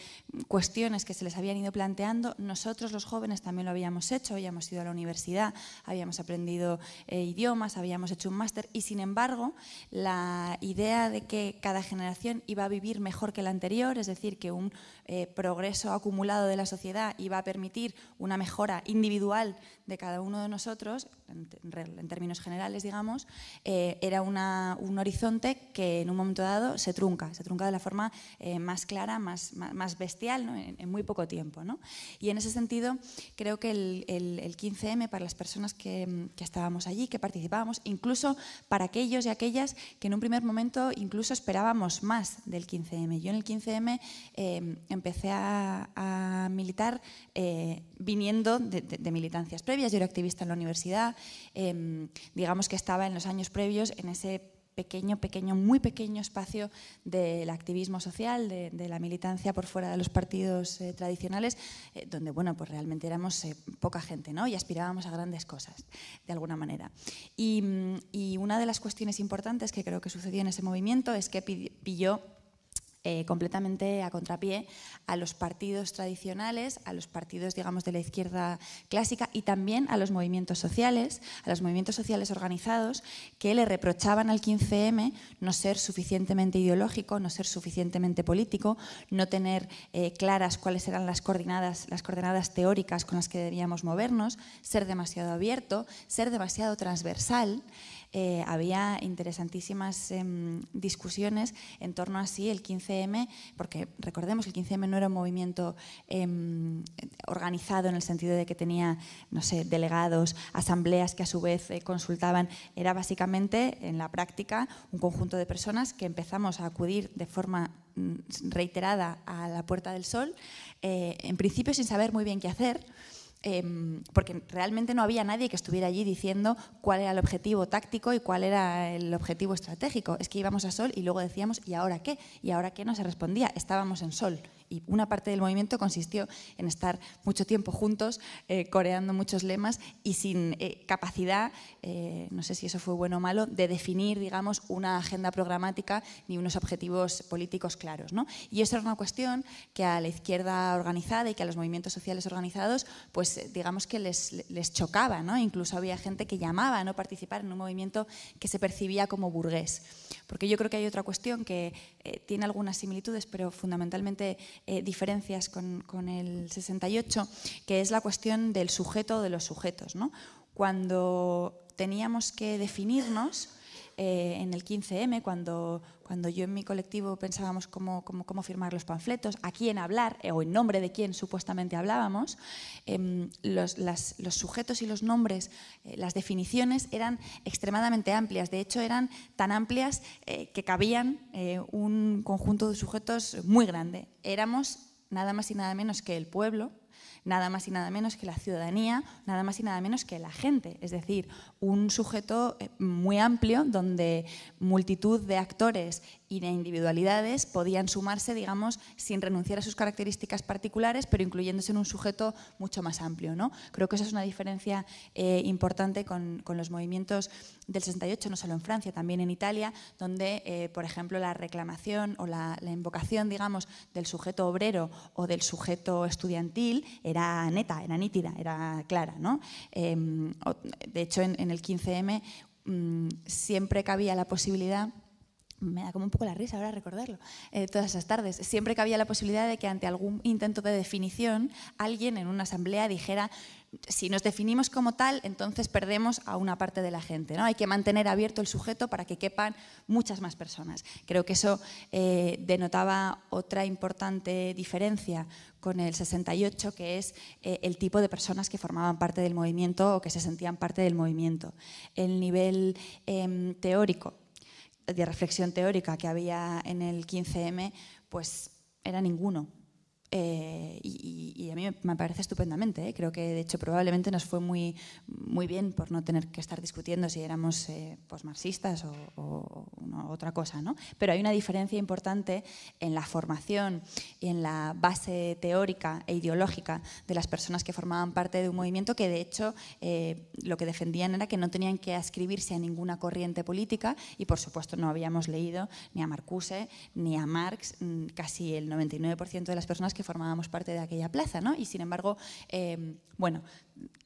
cuestiones que se les habían ido planteando, nosotros los jóvenes también lo habíamos hecho, habíamos ido a la universidad, habíamos aprendido eh, idiomas, habíamos hecho un máster y sin embargo la idea de que cada generación iba a vivir mejor que la anterior, es decir, que un eh, progreso acumulado de la sociedad iba a permitir una mejora individual de cada uno de nosotros, en, términos generales, digamos, eh, era un horizonte que en un momento dado se trunca, se trunca de la forma eh, más clara, más, más, bestial, en, muy poco tiempo. Y en ese sentido, creo que el, 15M, para las personas que, estábamos allí, que participábamos, incluso para aquellos y aquellas que en un primer momento incluso esperábamos más del 15M. Yo en el 15M empecé a, militar eh, viniendo de, militancias previas. Yo era activista en la universidad, em, digamos que estaba en los años previos en ese pequeño, pequeño, muy pequeño espacio del activismo social, de, la militancia por fuera de los partidos eh, tradicionales, eh, donde bueno, pues realmente éramos poca gente ¿no? y aspirábamos a grandes cosas, de alguna manera. Y, mm, y, una de las cuestiones importantes que creo que sucedió en ese movimiento es que pilló eh, completamente a contrapié a los partidos tradicionales, a los partidos, digamos, de la izquierda clásica y también a los movimientos sociales, a los movimientos sociales organizados que le reprochaban al 15M no ser suficientemente ideológico, no ser suficientemente político, no tener eh, claras cuáles eran las coordenadas, las coordenadas teóricas con las que debíamos movernos, ser demasiado abierto, ser demasiado transversal. Eh, había interesantísimas em, discusiones en torno a si el 15M, porque recordemos, que el 15M no era un movimiento em, organizado en el sentido de que tenía, no sé, delegados, asambleas que a su vez eh, consultaban, era básicamente en la práctica un conjunto de personas que empezamos a acudir de forma mm, reiterada a la Puerta del Sol, eh, en principio sin saber muy bien qué hacer Em, porque realmente no había nadie que estuviera allí diciendo cuál era el objetivo táctico y cuál era el objetivo estratégico. Es que íbamos a Sol y luego decíamos, ¿y ahora qué? ¿Y ahora qué? No se respondía, estábamos en Sol. Y una parte del movimiento consistió en estar mucho tiempo juntos, eh, coreando muchos lemas y sin eh, capacidad, eh, no sé si eso fue bueno o malo, de definir, digamos, una agenda programática ni unos objetivos políticos claros. Y eso era una cuestión que a la izquierda organizada y que a los movimientos sociales organizados, pues digamos que les, les chocaba. ¿no? Incluso había gente que llamaba a no participar en un movimiento que se percibía como burgués. Porque yo creo que hay otra cuestión que tiene algunas similitudes, pero fundamentalmente eh, diferencias con, el 68, que es la cuestión del sujeto o de los sujetos. Cuando teníamos que definirnos, eh, en el 15M, cuando, yo en mi colectivo pensábamos cómo, firmar los panfletos, a quién hablar eh, o en nombre de quién supuestamente hablábamos, em, los, los, sujetos y los nombres, eh, las definiciones eran extremadamente amplias. De hecho, eran tan amplias que cabían un conjunto de sujetos muy grande. Éramos nada más y nada menos que el pueblo, nada más y nada menos que la ciudadanía, nada más y nada menos que la gente, es decir, un sujeto eh, muy amplio donde multitud de actores y de individualidades podían sumarse, digamos, sin renunciar a sus características particulares, pero incluyéndose en un sujeto mucho más amplio. ¿no? Creo que esa es una diferencia eh, importante con, los movimientos del 68, no solo en Francia, también en Italia, donde, eh, por ejemplo, la reclamación o la, invocación, digamos, del sujeto obrero o del sujeto estudiantil era neta, era nítida, era clara. ¿no? Em, de hecho, en, en el 15M mm, siempre cabía la posibilidad me da como un poco la risa ahora recordarlo, eh, todas esas tardes. Siempre que había la posibilidad de que ante algún intento de definición alguien en una asamblea dijera, si nos definimos como tal, entonces perdemos a una parte de la gente. ¿no? Hay que mantener abierto el sujeto para que quepan muchas más personas. Creo que eso eh, denotaba otra importante diferencia con el 68, que es eh, el tipo de personas que formaban parte del movimiento o que se sentían parte del movimiento. El nivel em, teórico de reflexión teórica que había en el 15M, pues era ninguno. Eh, y, a mí me parece estupendamente. ¿eh? Creo que, de hecho, probablemente nos fue muy, muy bien por no tener que estar discutiendo si éramos eh, posmarxistas pues, o, otra cosa. ¿no? Pero hay una diferencia importante en la formación y en la base teórica e ideológica de las personas que formaban parte de un movimiento que, de hecho, lo que defendían era que no tenían que ascribirse a ninguna corriente política y, por supuesto, no habíamos leído ni a Marcuse ni a Marx. Mm, casi el 99% de las personas que formábamos parte de aquella plaza, ¿no? Y sin embargo, eh, bueno,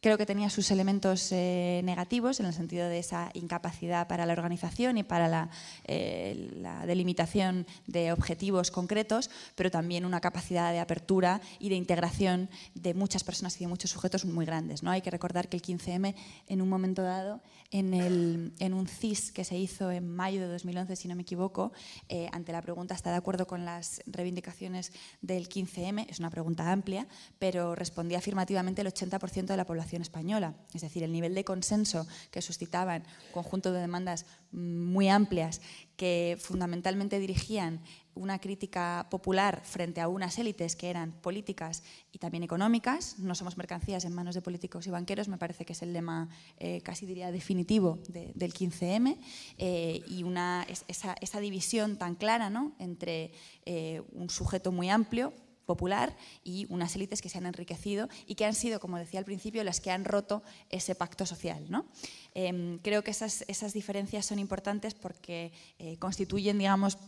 creo que tenía sus elementos eh, negativos en el sentido de esa incapacidad para la organización y para eh, la, delimitación de objetivos concretos, pero también una capacidad de apertura y de integración de muchas personas y de muchos sujetos muy grandes. ¿no? Hay que recordar que el 15M, en un momento dado, en, el, en un CIS que se hizo en mayo de 2011, si no me equivoco, eh, ante la pregunta ¿está de acuerdo con las reivindicaciones del 15M? Es una pregunta amplia, pero respondía afirmativamente el 80% de la población española. Es decir, el nivel de consenso que suscitaban un conjunto de demandas mm, muy amplias que fundamentalmente dirigían una crítica popular frente a unas élites que eran políticas y también económicas. No somos mercancías en manos de políticos y banqueros, me parece que es el lema eh, casi diría definitivo del 15M, eh, y una, esa, división tan clara entre eh, un sujeto muy amplio popular y unas élites que se han enriquecido y que han sido, como decía al principio, las que han roto ese pacto social. ¿no? Em, creo que esas, esas, diferencias son importantes porque eh, constituyen, digamos,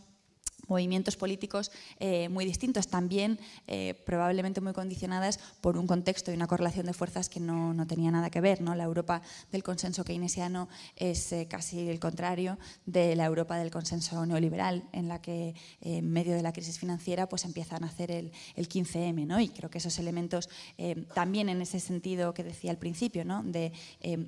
movimientos políticos eh, muy distintos, también eh, probablemente muy condicionadas por un contexto y una correlación de fuerzas que no, no tenía nada que ver. ¿no? La Europa del consenso keynesiano es eh, casi el contrario de la Europa del consenso neoliberal, en la que en medio de la crisis financiera pues empiezan a hacer el, el 15M. ¿no? Y creo que esos elementos, también en ese sentido que decía al principio, ¿no? de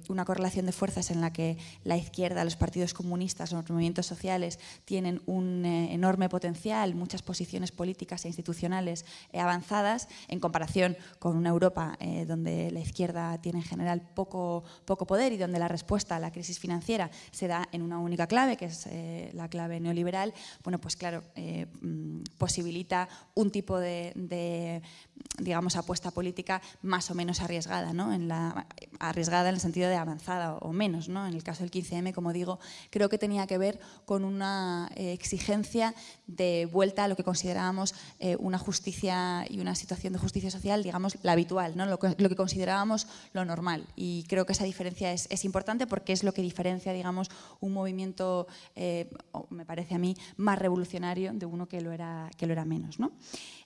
una correlación de fuerzas en la que la izquierda, los partidos comunistas, los movimientos sociales tienen un enorme potencial, muchas posiciones políticas e institucionales eh, avanzadas, en comparación con una Europa eh, donde la izquierda tiene en general poco, poco poder y donde la respuesta a la crisis financiera se da en una única clave, que es eh, la clave neoliberal, bueno, pues claro, mm, posibilita un tipo de, digamos, apuesta política más o menos arriesgada, En la, arriesgada en el sentido de avanzada o menos, ¿no? En el caso del 15M, como digo, creo que tenía que ver con una exigencia de vuelta a lo que considerábamos eh, una justicia y una situación de justicia social, digamos, la habitual, ¿no? lo, que, considerábamos lo normal. Y creo que esa diferencia es, importante porque es lo que diferencia, digamos, un movimiento, eh, me parece a mí, más revolucionario de uno que lo era, que lo era menos.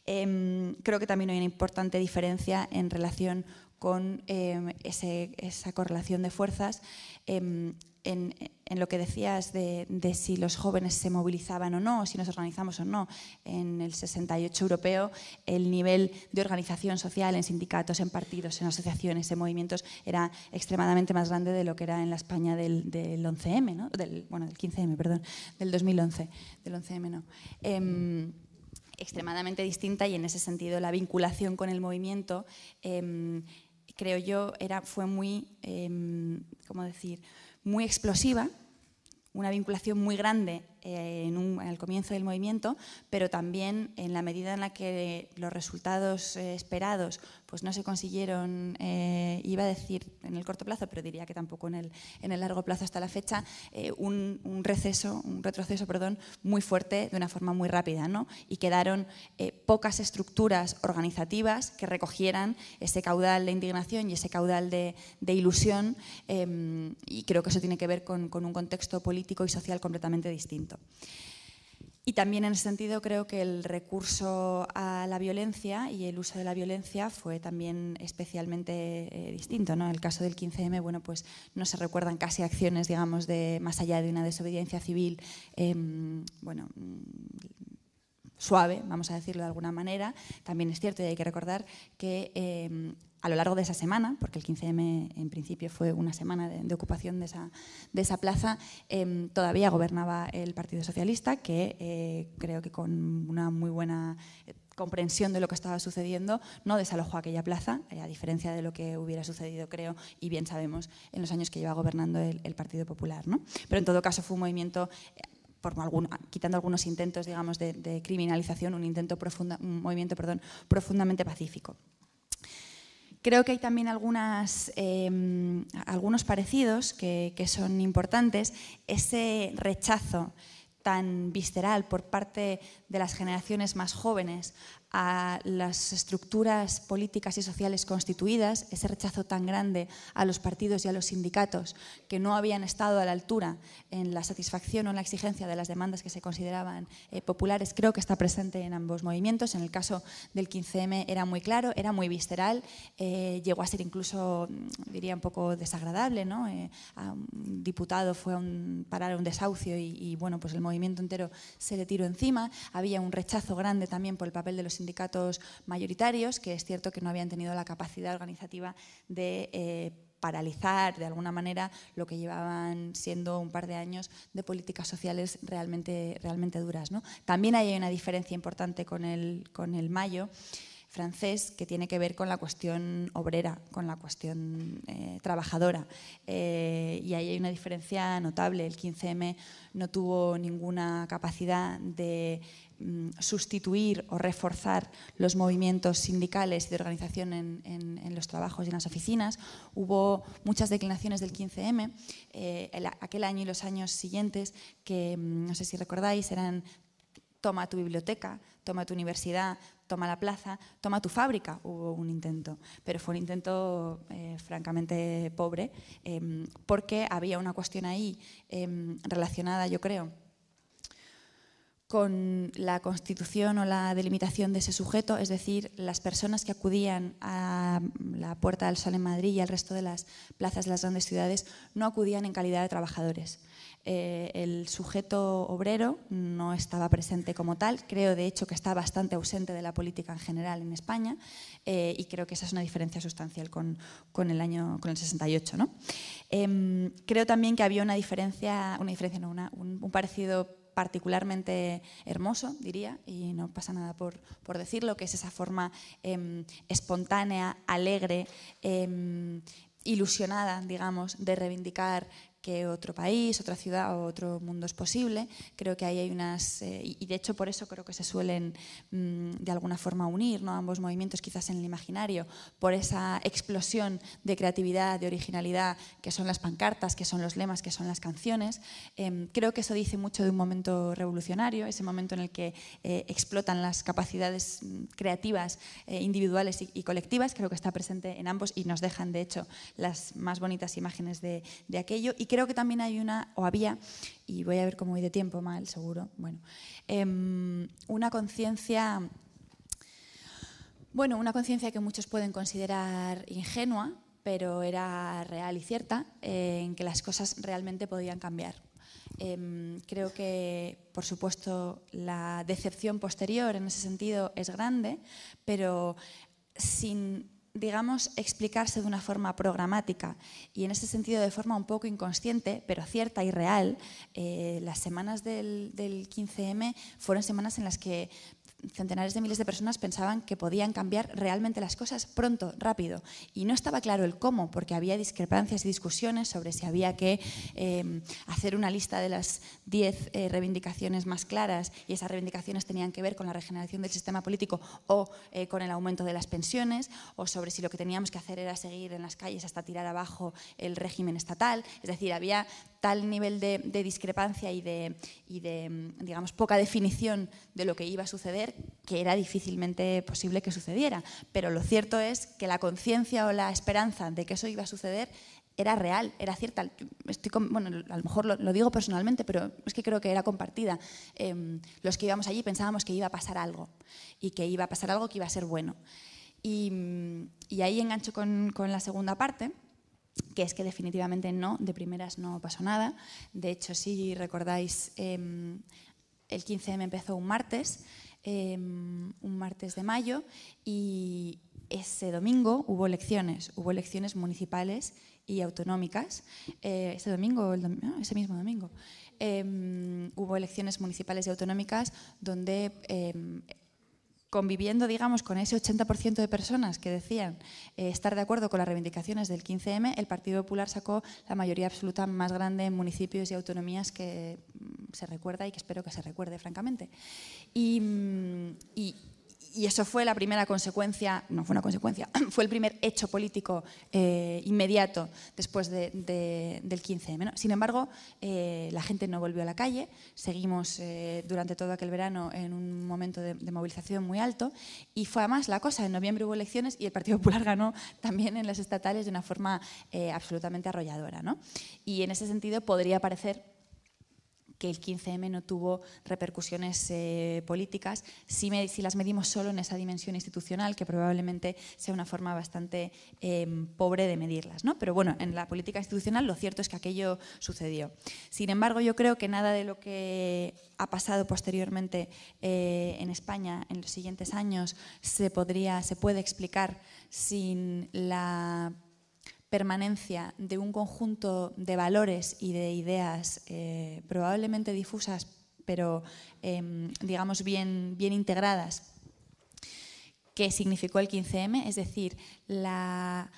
Em, creo que también hay una importante diferencia en relación con em, esa correlación de fuerzas em, en, lo que decías de, si los jóvenes se movilizaban o no, si nos organizamos o no. En el 68 europeo, el nivel de organización social en sindicatos, en partidos, en asociaciones, en movimientos era extremadamente más grande de lo que era en la España del, 11M, del, bueno, del 15M, perdón, del 2011, del 11M no. Em, extremadamente distinta y en ese sentido la vinculación con el movimiento creo yo, era, fue muy, em, ¿cómo decir?, muy explosiva, una vinculación muy grande eh, en el al comienzo del movimiento, pero también en la medida en la que los resultados eh, esperados pues no se consiguieron, eh, iba a decir en el corto plazo, pero diría que tampoco en el, en el largo plazo hasta la fecha, un, receso, un retroceso perdón, muy fuerte de una forma muy rápida. Y quedaron pocas estructuras organizativas que recogieran ese caudal de indignación y ese caudal de, ilusión. Em, y creo que eso tiene que ver con un contexto político y social completamente distinto. Y también en ese sentido creo que el recurso a la violencia y el uso de la violencia fue también especialmente eh, distinto. En el caso del 15M, bueno, pues no se recuerdan casi acciones, digamos, de más allá de una desobediencia civil, em, bueno, mm, suave, vamos a decirlo de alguna manera. También es cierto y hay que recordar que em, a lo largo de esa semana, porque el 15M en principio fue una semana de, ocupación de esa, plaza, em, todavía gobernaba el Partido Socialista, que eh, creo que con una muy buena eh, comprensión de lo que estaba sucediendo, no desalojó aquella plaza, eh, a diferencia de lo que hubiera sucedido, creo, y bien sabemos, en los años que lleva gobernando el, Partido Popular. Pero en todo caso fue un movimiento quitando algunos intentos digamos, de, criminalización, un, intento movimiento profundamente pacífico. Creo que hay también em, algunos parecidos que son importantes. Ese rechazo tan visceral por parte de las generaciones más jóvenes a las estructuras políticas y sociales constituidas, ese rechazo tan grande a los partidos y a los sindicatos que no habían estado a la altura en la satisfacción o en la exigencia de las demandas que se consideraban eh, populares, creo que está presente en ambos movimientos. En el caso del 15M era muy claro, era muy visceral, eh, llegó a ser incluso, mm, diría, un poco desagradable. ¿no? Eh, un diputado fue a un, parar un desahucio y, bueno, pues el movimiento entero se le tiró encima. Había un rechazo grande también por el papel de los sindicatos mayoritarios, que es cierto que no habían tenido la capacidad organizativa de... Eh, paralizar de alguna manera lo que llevaban siendo un par de años de políticas sociales realmente, realmente duras. ¿no? También hay una diferencia importante con el, con el mayo francés que tiene que ver con la cuestión obrera, con la cuestión eh, trabajadora. Eh, y ahí hay una diferencia notable. El 15M no tuvo ninguna capacidad de Mm, sustituir o reforzar los movimientos sindicales y de organización en, los trabajos y en las oficinas. Hubo muchas declinaciones del 15M eh, aquel año y los años siguientes que, mm, no sé si recordáis, eran toma tu biblioteca, toma tu universidad, toma la plaza, toma tu fábrica, hubo un intento, pero fue un intento eh, francamente pobre, em, porque había una cuestión ahí em, relacionada, yo creo, con la constitución o la delimitación de ese sujeto, es decir, las personas que acudían a la Puerta del Sol en Madrid y al resto de las plazas de las grandes ciudades no acudían en calidad de trabajadores. Eh, el sujeto obrero no estaba presente como tal, creo de hecho que está bastante ausente de la política en general en España eh, y creo que esa es una diferencia sustancial con, el año con el 68. Em, creo también que había una diferencia, una diferencia no, un parecido particularmente hermoso, diría, y no pasa nada por, por decirlo, que es esa forma em, espontánea, alegre, em, ilusionada, digamos, de reivindicar otro país, otra ciudad o otro mundo es posible. Creo que ahí hay unas, eh, y de hecho por eso creo que se suelen mm, de alguna forma unir ¿no? ambos movimientos quizás en el imaginario, por esa explosión de creatividad, de originalidad, que son las pancartas, que son los lemas, que son las canciones. Em, creo que eso dice mucho de un momento revolucionario, ese momento en el que eh, explotan las capacidades mm, creativas eh, individuales y, colectivas, creo que está presente en ambos y nos dejan de hecho las más bonitas imágenes de, de aquello. Y creo creo que también hay una, o había, y voy a ver cómo voy de tiempo mal, seguro, bueno, em, una conciencia, bueno, una conciencia que muchos pueden considerar ingenua, pero era real y cierta, en que las cosas realmente podían cambiar. Em, creo que, por supuesto, la decepción posterior en ese sentido es grande, pero sin digamos, explicarse de una forma programática y en ese sentido de forma un poco inconsciente, pero cierta y real, eh, las semanas del, del, 15M fueron semanas en las que centenares de miles de personas pensaban que podían cambiar realmente las cosas pronto, rápido. Y no estaba claro el cómo, porque había discrepancias y discusiones sobre si había que em, hacer una lista de las 10 eh, reivindicaciones más claras, y esas reivindicaciones tenían que ver con la regeneración del sistema político o eh, con el aumento de las pensiones, o sobre si lo que teníamos que hacer era seguir en las calles hasta tirar abajo el régimen estatal. Es decir, había tal nivel de, discrepancia y de, mm, digamos, poca definición de lo que iba a suceder que era difícilmente posible que sucediera. Pero lo cierto es que la conciencia o la esperanza de que eso iba a suceder era real, era cierta. Estoy bueno, a lo mejor lo, digo personalmente, pero es que creo que era compartida. Em, los que íbamos allí pensábamos que iba a pasar algo y que iba a pasar algo que iba a ser bueno. Y, mm, ahí engancho con la segunda parte que es que definitivamente no, de primeras no pasó nada. De hecho, si recordáis, em, el 15M empezó un martes, em, un martes de mayo, y ese domingo hubo elecciones, hubo elecciones municipales y autonómicas. Eh, ese domingo, ese mismo domingo, em, hubo elecciones municipales y autonómicas donde conviviendo, digamos, con ese 80% de personas que decían eh, estar de acuerdo con las reivindicaciones del 15M, el Partido Popular sacó la mayoría absoluta más grande en municipios y autonomías que mm, se recuerda y que espero que se recuerde, francamente. y mm, y eso fue la primera consecuencia, no fue una consecuencia, fue el primer hecho político eh, inmediato después del 15M. Sin embargo, eh, la gente no volvió a la calle, seguimos eh, durante todo aquel verano en un momento de, movilización muy alto y fue además la cosa, en noviembre hubo elecciones y el Partido Popular ganó también en las estatales de una forma absolutamente arrolladora. ¿no? Y en ese sentido podría parecer que el 15M no tuvo repercusiones eh, políticas, si, las medimos solo en esa dimensión institucional, que probablemente sea una forma bastante em, pobre de medirlas. Pero bueno, en la política institucional lo cierto es que aquello sucedió. Sin embargo, yo creo que nada de lo que ha pasado posteriormente eh, en España en los siguientes años se, podría, se puede explicar sin la permanencia de un conjunto de valores y de ideas eh, probablemente difusas, pero em, digamos bien, bien integradas, que significó el 15M, es decir, la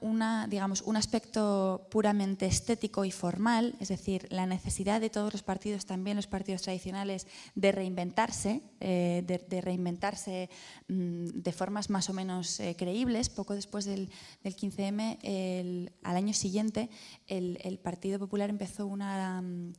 una, digamos, un aspecto puramente estético y formal, es decir, la necesidad de todos los partidos, también los partidos tradicionales, de reinventarse, eh, de, reinventarse mm, de formas más o menos eh, creíbles. Poco después del, del 15M, al año siguiente, el, el, Partido Popular empezó una... Mm,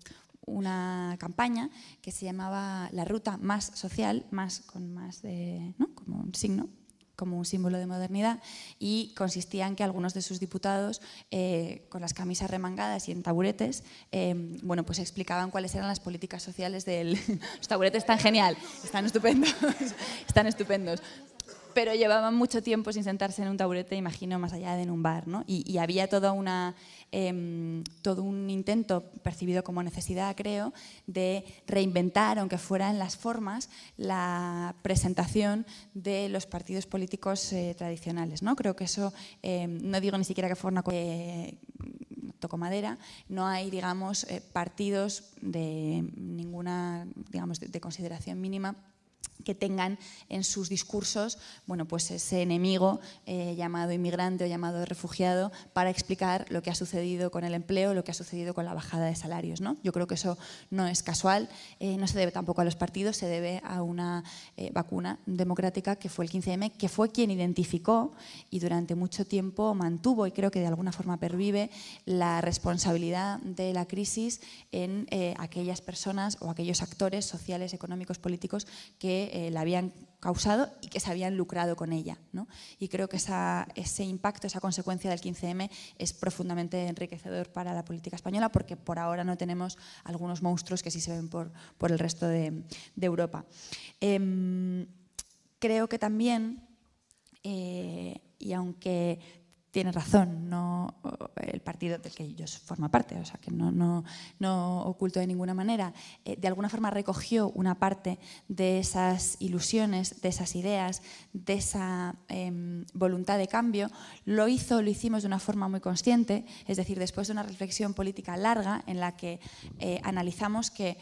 una campaña que se llamaba La Ruta Más Social, más con más de, ¿no? como un signo como un símbolo de modernidad y consistía en que algunos de sus diputados, eh, con las camisas remangadas y en taburetes, em, bueno, pues explicaban cuáles eran las políticas sociales del... Los taburetes están genial, están estupendos, están estupendos. Pero llevaban mucho tiempo sin sentarse en un taburete, imagino, más allá de en un bar, ¿no? y había toda una Em, todo un intento percibido como necesidad, creo, de reinventar, aunque fuera en las formas, la presentación de los partidos políticos eh, tradicionales. ¿no? Creo que eso, em, no digo ni siquiera que fuera una eh, toco madera, no hay, digamos, eh, partidos de ninguna, digamos, de consideración mínima que tengan en sus discursos bueno, pues ese enemigo eh, llamado inmigrante o llamado refugiado para explicar lo que ha sucedido con el empleo, lo que ha sucedido con la bajada de salarios. Yo creo que eso no es casual, eh, no se debe tampoco a los partidos, se debe a una eh, vacuna democrática que fue el 15M, que fue quien identificó y durante mucho tiempo mantuvo y creo que de alguna forma pervive la responsabilidad de la crisis en aquellas personas o aquellos actores sociales, económicos, políticos que eh, la habían causado y que se habían lucrado con ella. Y creo que ese impacto, esa consecuencia del 15M es profundamente enriquecedor para la política española porque por ahora no tenemos algunos monstruos que sí se ven por, por el resto de, Europa. Em, creo que también, eh, y aunque tiene razón, no el partido del que yo formo parte, o sea, que no, oculto de ninguna manera, eh, de alguna forma recogió una parte de esas ilusiones, de esas ideas, de esa em, voluntad de cambio, lo hizo, lo hicimos de una forma muy consciente, es decir, después de una reflexión política larga en la que eh, analizamos que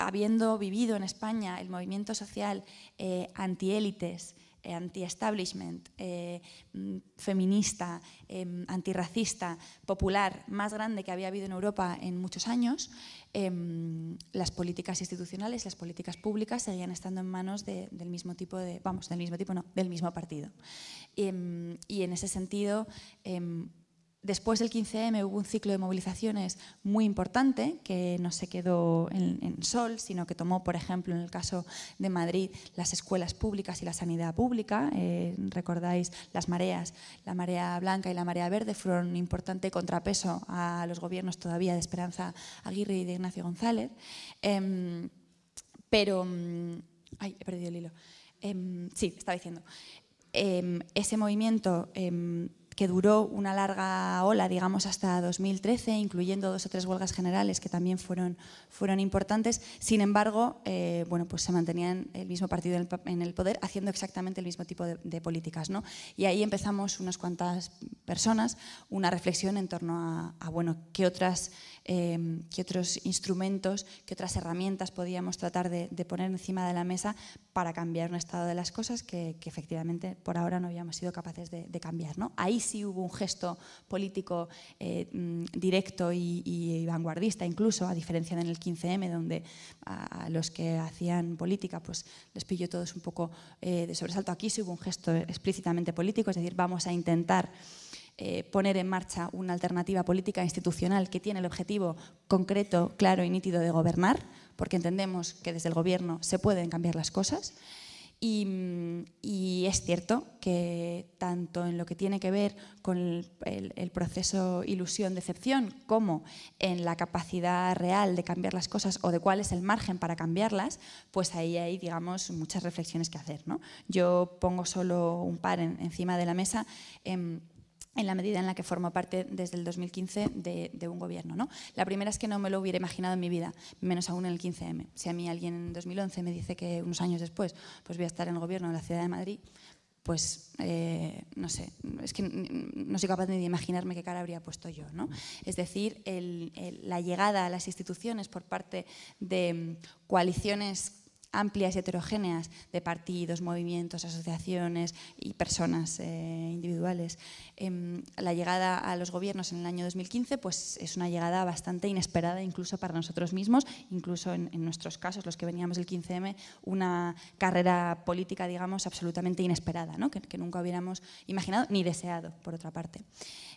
habiendo vivido en España el movimiento social eh, antiélites, anti-establishment, eh, mm, feminista, eh, antirracista, popular, más grande que había habido en Europa en muchos años, eh, las políticas institucionales, las políticas públicas seguían estando en manos del mismo tipo de, vamos, del mismo tipo, no, del mismo partido. y en ese sentido, Después del 15M hubo un ciclo de movilizaciones muy importante que no se quedó en, sol, sino que tomó, por ejemplo, en el caso de Madrid, las escuelas públicas y la sanidad pública. Eh, recordáis las mareas, la marea blanca y la marea verde fueron un importante contrapeso a los gobiernos todavía de Esperanza Aguirre y de Ignacio González. Em, pero, mm, ay, he perdido el hilo. Em, sí, estaba diciendo, em, ese movimiento que duró una larga ola, digamos, hasta 2013, incluyendo dos o tres huelgas generales que también fueron, fueron importantes. Sin embargo, eh, bueno, pues se mantenían el mismo partido en el poder haciendo exactamente el mismo tipo de, políticas. ¿no? Y ahí empezamos unas cuantas personas una reflexión en torno a, bueno, qué, otras, em, qué otros instrumentos, qué otras herramientas podíamos tratar de, poner encima de la mesa para cambiar un estado de las cosas que, efectivamente por ahora no habíamos sido capaces de, de cambiar. ¿no? Ahí sí hubo un gesto político eh, mm, directo y, vanguardista, incluso a diferencia del en el 15M, donde a, los que hacían política pues les pilló todos un poco eh, de sobresalto. Aquí sí hubo un gesto explícitamente político, es decir, vamos a intentar eh, poner en marcha una alternativa política institucional que tiene el objetivo concreto, claro y nítido de gobernar, porque entendemos que desde el Gobierno se pueden cambiar las cosas. Mm, y, es cierto que tanto en lo que tiene que ver con el, proceso ilusión-decepción como en la capacidad real de cambiar las cosas o de cuál es el margen para cambiarlas, pues ahí hay, digamos, muchas reflexiones que hacer. ¿no? Yo pongo solo un par encima de la mesa. Em, en la medida en la que formo parte desde el 2015 de, un gobierno. ¿no? La primera es que no me lo hubiera imaginado en mi vida, menos aún en el 15M. Si a mí alguien en 2011 me dice que unos años después pues voy a estar en el gobierno de la ciudad de Madrid, pues eh, no sé, es que no soy capaz ni de imaginarme qué cara habría puesto yo. ¿no? Es decir, la llegada a las instituciones por parte de mm, coaliciones amplias y heterogéneas de partidos, movimientos, asociaciones y personas eh, individuales. Em, la llegada a los gobiernos en el año 2015 pues, es una llegada bastante inesperada incluso para nosotros mismos, incluso en, nuestros casos, los que veníamos del 15M, una carrera política, digamos, absolutamente inesperada, que, nunca hubiéramos imaginado ni deseado, por otra parte.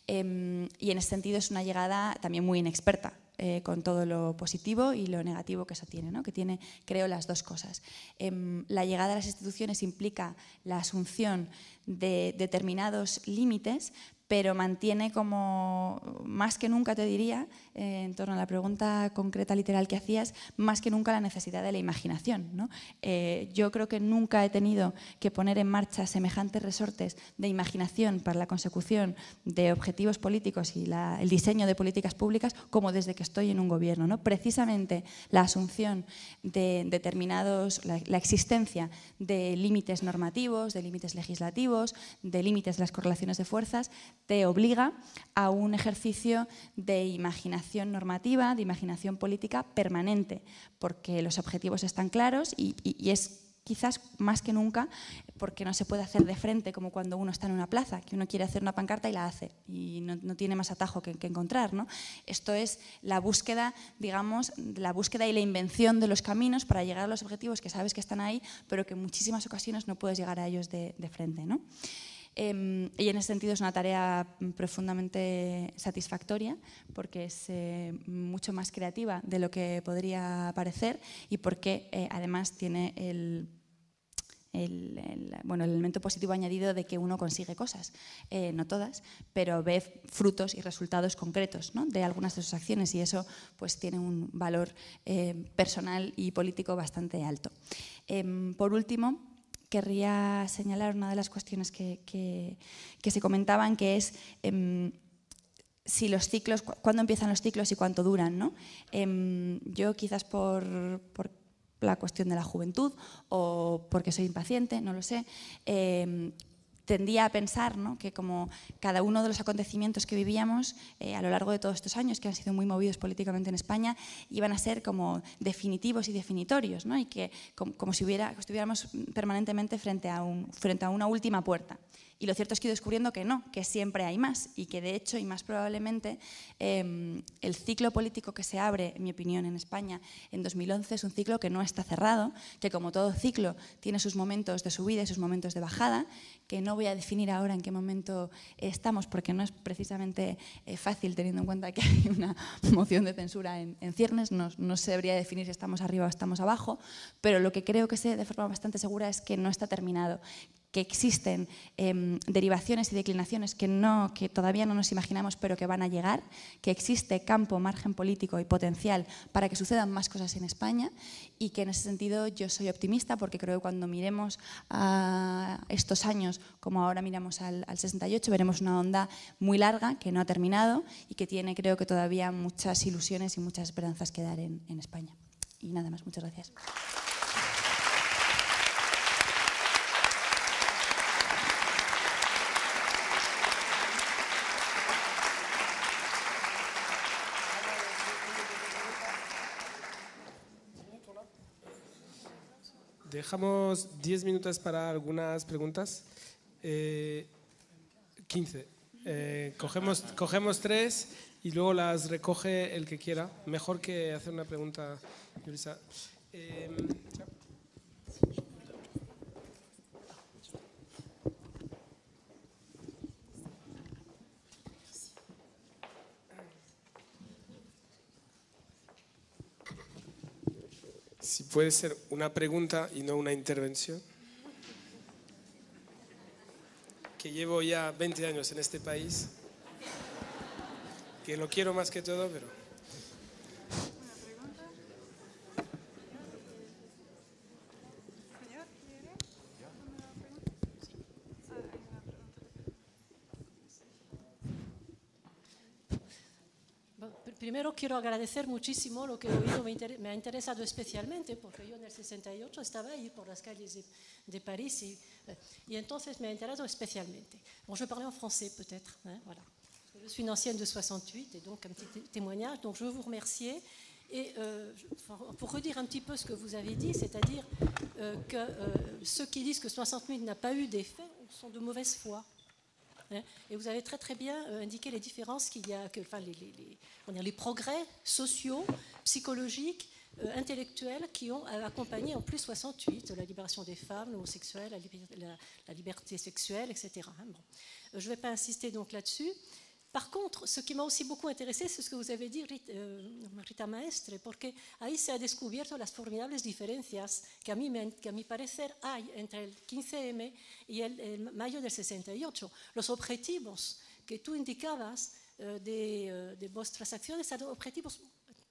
Em, y en ese sentido es una llegada también muy inexperta, eh, con todo lo positivo y lo negativo que eso tiene, ¿no? que tiene, creo, las dos cosas. Em, la llegada a las instituciones implica la asunción de determinados límites, pero mantiene como, más que nunca te diría, eh, en torno a la pregunta concreta literal que hacías, más que nunca la necesidad de la imaginación. Eh, yo creo que nunca he tenido que poner en marcha semejantes resortes de imaginación para la consecución de objetivos políticos y el diseño de políticas públicas como desde que estoy en un gobierno. ¿no? Precisamente la asunción de determinados, la, la existencia de límites normativos, de límites legislativos, de límites de las correlaciones de fuerzas, te obliga a un ejercicio de imaginación normativa, de imaginación política permanente, porque los objetivos están claros y, es quizás más que nunca, porque no se puede hacer de frente como cuando uno está en una plaza, que uno quiere hacer una pancarta y la hace, y no, tiene más atajo que, encontrar. ¿no? Esto es la búsqueda, digamos, la búsqueda y la invención de los caminos para llegar a los objetivos que sabes que están ahí, pero que en muchísimas ocasiones no puedes llegar a ellos de, de frente. ¿no? Em, y en ese sentido es una tarea profundamente satisfactoria porque es eh, mucho más creativa de lo que podría parecer y porque eh, además tiene el elemento positivo añadido de que uno consigue cosas, eh, no todas, pero ve frutos y resultados concretos de algunas de sus acciones y eso pues, tiene un valor personal y político bastante alto. Em, por último, querría señalar una de las cuestiones que, se comentaban, que es em, si los ciclos, cuándo empiezan los ciclos y cuánto duran. Em, yo quizás por, la cuestión de la juventud o porque soy impaciente, no lo sé, em, tendía a pensar que como cada uno de los acontecimientos que vivíamos eh, a lo largo de todos estos años, que han sido muy movidos políticamente en España, iban a ser como definitivos y definitorios, ¿no? y que como, si hubiera, estuviéramos permanentemente frente a una última puerta. Y lo cierto es que ido descubriendo que no, que siempre hay más y que de hecho y más probablemente em, el ciclo político que se abre, en mi opinión, en España en 2011 es un ciclo que no está cerrado, que como todo ciclo tiene sus momentos de subida y sus momentos de bajada, que no voy a definir ahora en qué momento estamos porque no es precisamente eh, fácil teniendo en cuenta que hay una moción de censura en, ciernes, no, no se debería definir si estamos arriba o estamos abajo, pero lo que creo que sé de forma bastante segura es que no está terminado que existen em, derivaciones y declinaciones que, no, que todavía no nos imaginamos, pero que van a llegar, que existe campo, margen político y potencial para que sucedan más cosas en España y que en ese sentido yo soy optimista porque creo que cuando miremos a estos años, como ahora miramos al, 68, veremos una onda muy larga que no ha terminado y que tiene creo que todavía muchas ilusiones y muchas esperanzas que dar en, en España. Y nada más, muchas gracias. Dejamos 10 minutos para algunas preguntas. 15. Eh, eh, cogemos, cogemos tres y luego las recoge el que quiera. Mejor que hacer una pregunta, Yurisa. Eh, si puede ser una pregunta y no una intervención. Que llevo ya 20 años en este país, que lo quiero más que todo, pero... primero quiero agradecer remercier beaucoup que he oído, me, inter me ha interesado especialmente porque yo en el 68 estaba ahí por las calles de, de París y, et eh, entonces me ha interesado especialmente. Bon, je parlais en français peut-être, hein, voilà. Je suis une ancienne de 68 et donc un petit témoignage, donc je veux vous remercier. Et euh, pour redire un petit peu ce que vous avez dit, c'est-à-dire euh, que euh, ceux qui disent que 68 n'a pas eu d'effet sont de mauvaise foi. Hein. Et vous avez très très bien euh, indiqué les différences qu'il y a, enfin, les, progrès sociaux, psychologiques, euh, intellectuels qui ont euh, accompagné en plus 68 la libération des femmes, l'homosexuel, la, la, liberté sexuelle, etc. Hein. Je ne vais pas insister donc là-dessus. Par contre, ce qui m'a aussi beaucoup intéressé, es lo que vous avez dit, euh, Rita, Maestre, porque ahí se ha descubierto las formidables diferencias que a, que a mi parecer hay entre el 15M y el, mayo del 68. Los objetivos que tú indicabas eh, eh, de, vuestras acciones eran objetivos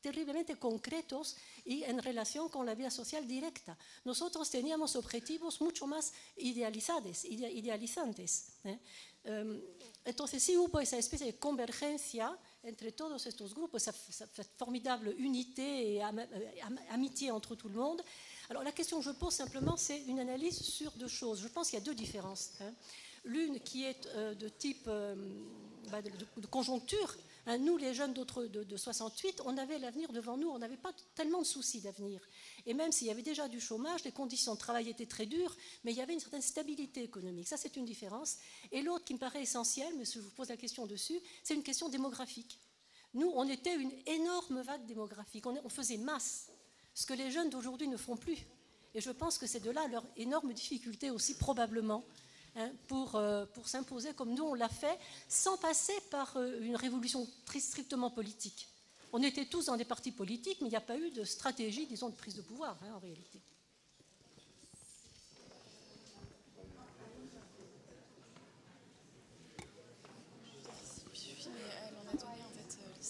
terriblemente concretos y en relación con la vida social directa. Nosotros teníamos objetivos mucho más idealizados, idealizantes. ¿eh? entonces sí hubo esa especie de convergence entre tous ces groupes, cette formidable unité et amitié entre tout le monde. Alors la question que je pose simplement, c'est une analyse sur deux choses. Je pense qu'il y a deux différences. Hein. L'une qui est euh, de type euh, bah, de, conjoncture, nous, les jeunes de, 68, on avait l'avenir devant nous, on n'avait pas tellement de soucis d'avenir. Et même s'il y avait déjà du chômage, les conditions de travail étaient très dures, mais il y avait une certaine stabilité économique. Ça, c'est une différence. Et l'autre qui me paraît essentielle, mais je vous pose la question dessus, c'est une question démographique. Nous, on était une énorme vague démographique. On, on faisait masse, ce que les jeunes d'aujourd'hui ne font plus. Et je pense que c'est de là leur énorme difficulté aussi, probablement, Hein, pour, euh, pour s'imposer comme nous on l'a fait, sans passer par euh, une révolution très strictement politique. On était tous dans des partis politiques, mais il n'y a pas eu de stratégie, disons, de prise de pouvoir hein, en réalité.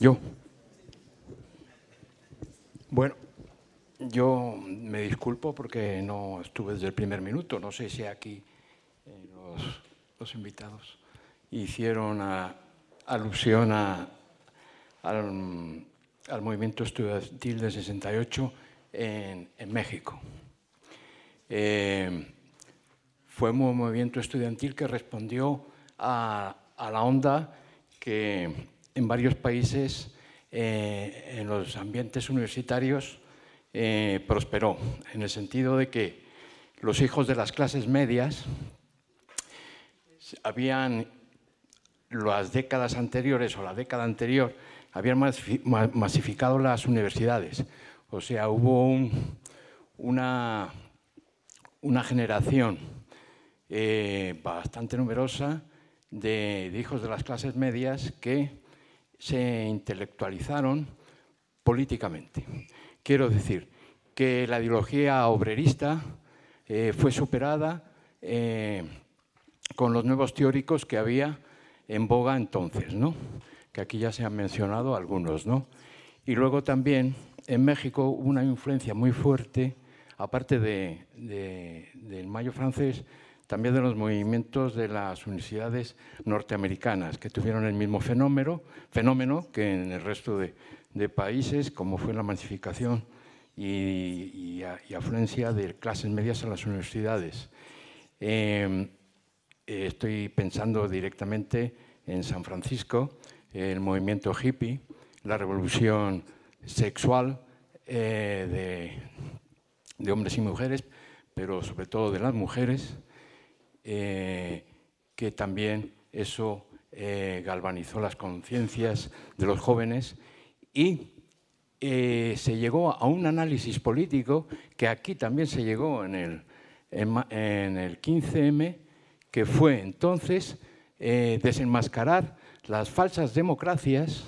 Yo. Bueno, yo me disculpo porque no estuve desde el primer minuto. No sé si aquí los, invitados hicieron alusión al, movimiento estudiantil de 68 en, México. Eh, fue un movimiento estudiantil que respondió a, la onda que en varios países, eh, en los ambientes universitarios, eh, prosperó, en el sentido de que los hijos de las clases medias, habían las décadas anteriores o la década anterior habían masificado las universidades. O sea, hubo una, generación eh, bastante numerosa de, hijos de las clases medias que se intelectualizaron políticamente. Quiero decir que la ideología obrerista eh, fue superada eh, con los nuevos teóricos que había en boga entonces, ¿no? que aquí ya se han mencionado algunos. ¿no? Y luego también en México hubo una influencia muy fuerte, aparte del mayo francés, también de los movimientos de las universidades norteamericanas, que tuvieron el mismo fenómeno, fenómeno que en el resto de, países, como fue la masificación y, afluencia de clases medias a las universidades. Em, eh, estoy pensando directamente en San Francisco, el movimiento hippie, la revolución sexual eh, de, hombres y mujeres, pero sobre todo de las mujeres, eh, que también eso galvanizó las conciencias de los jóvenes y se llegó a un análisis político que aquí también se llegó en el 15M, que fue entonces eh, desenmascarar las falsas democracias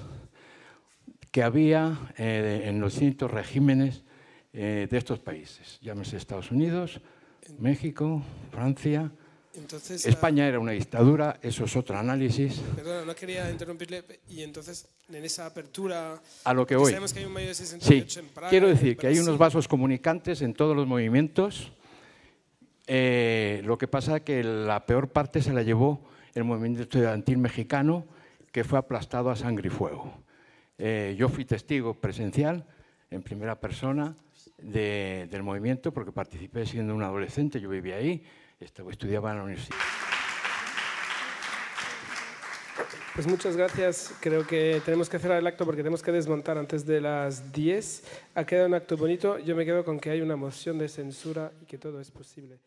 que había eh, en los distintos regímenes eh, de estos países, llámese Estados Unidos, México, Francia. España ah, era una dictadura, eso es otro análisis. Perdona, no quería interrumpirle. Y entonces, en esa apertura. A lo que voy. Sabemos que hay un de 68 sí, Quiero decir que hay unos vasos comunicantes en todos los movimientos eh, lo que pasa es que la peor parte se la llevó el movimiento estudiantil mexicano, que fue aplastado a sangre y fuego. Eh, yo fui testigo presencial, en primera persona, del movimiento, porque participé siendo un adolescente, yo vivía ahí, estudiaba en la universidad. Pues muchas gracias. Creo que tenemos que cerrar el acto porque tenemos que desmontar antes de las 10. Ha quedado un acto bonito. Yo me quedo con que hay una moción de censura y que todo es posible.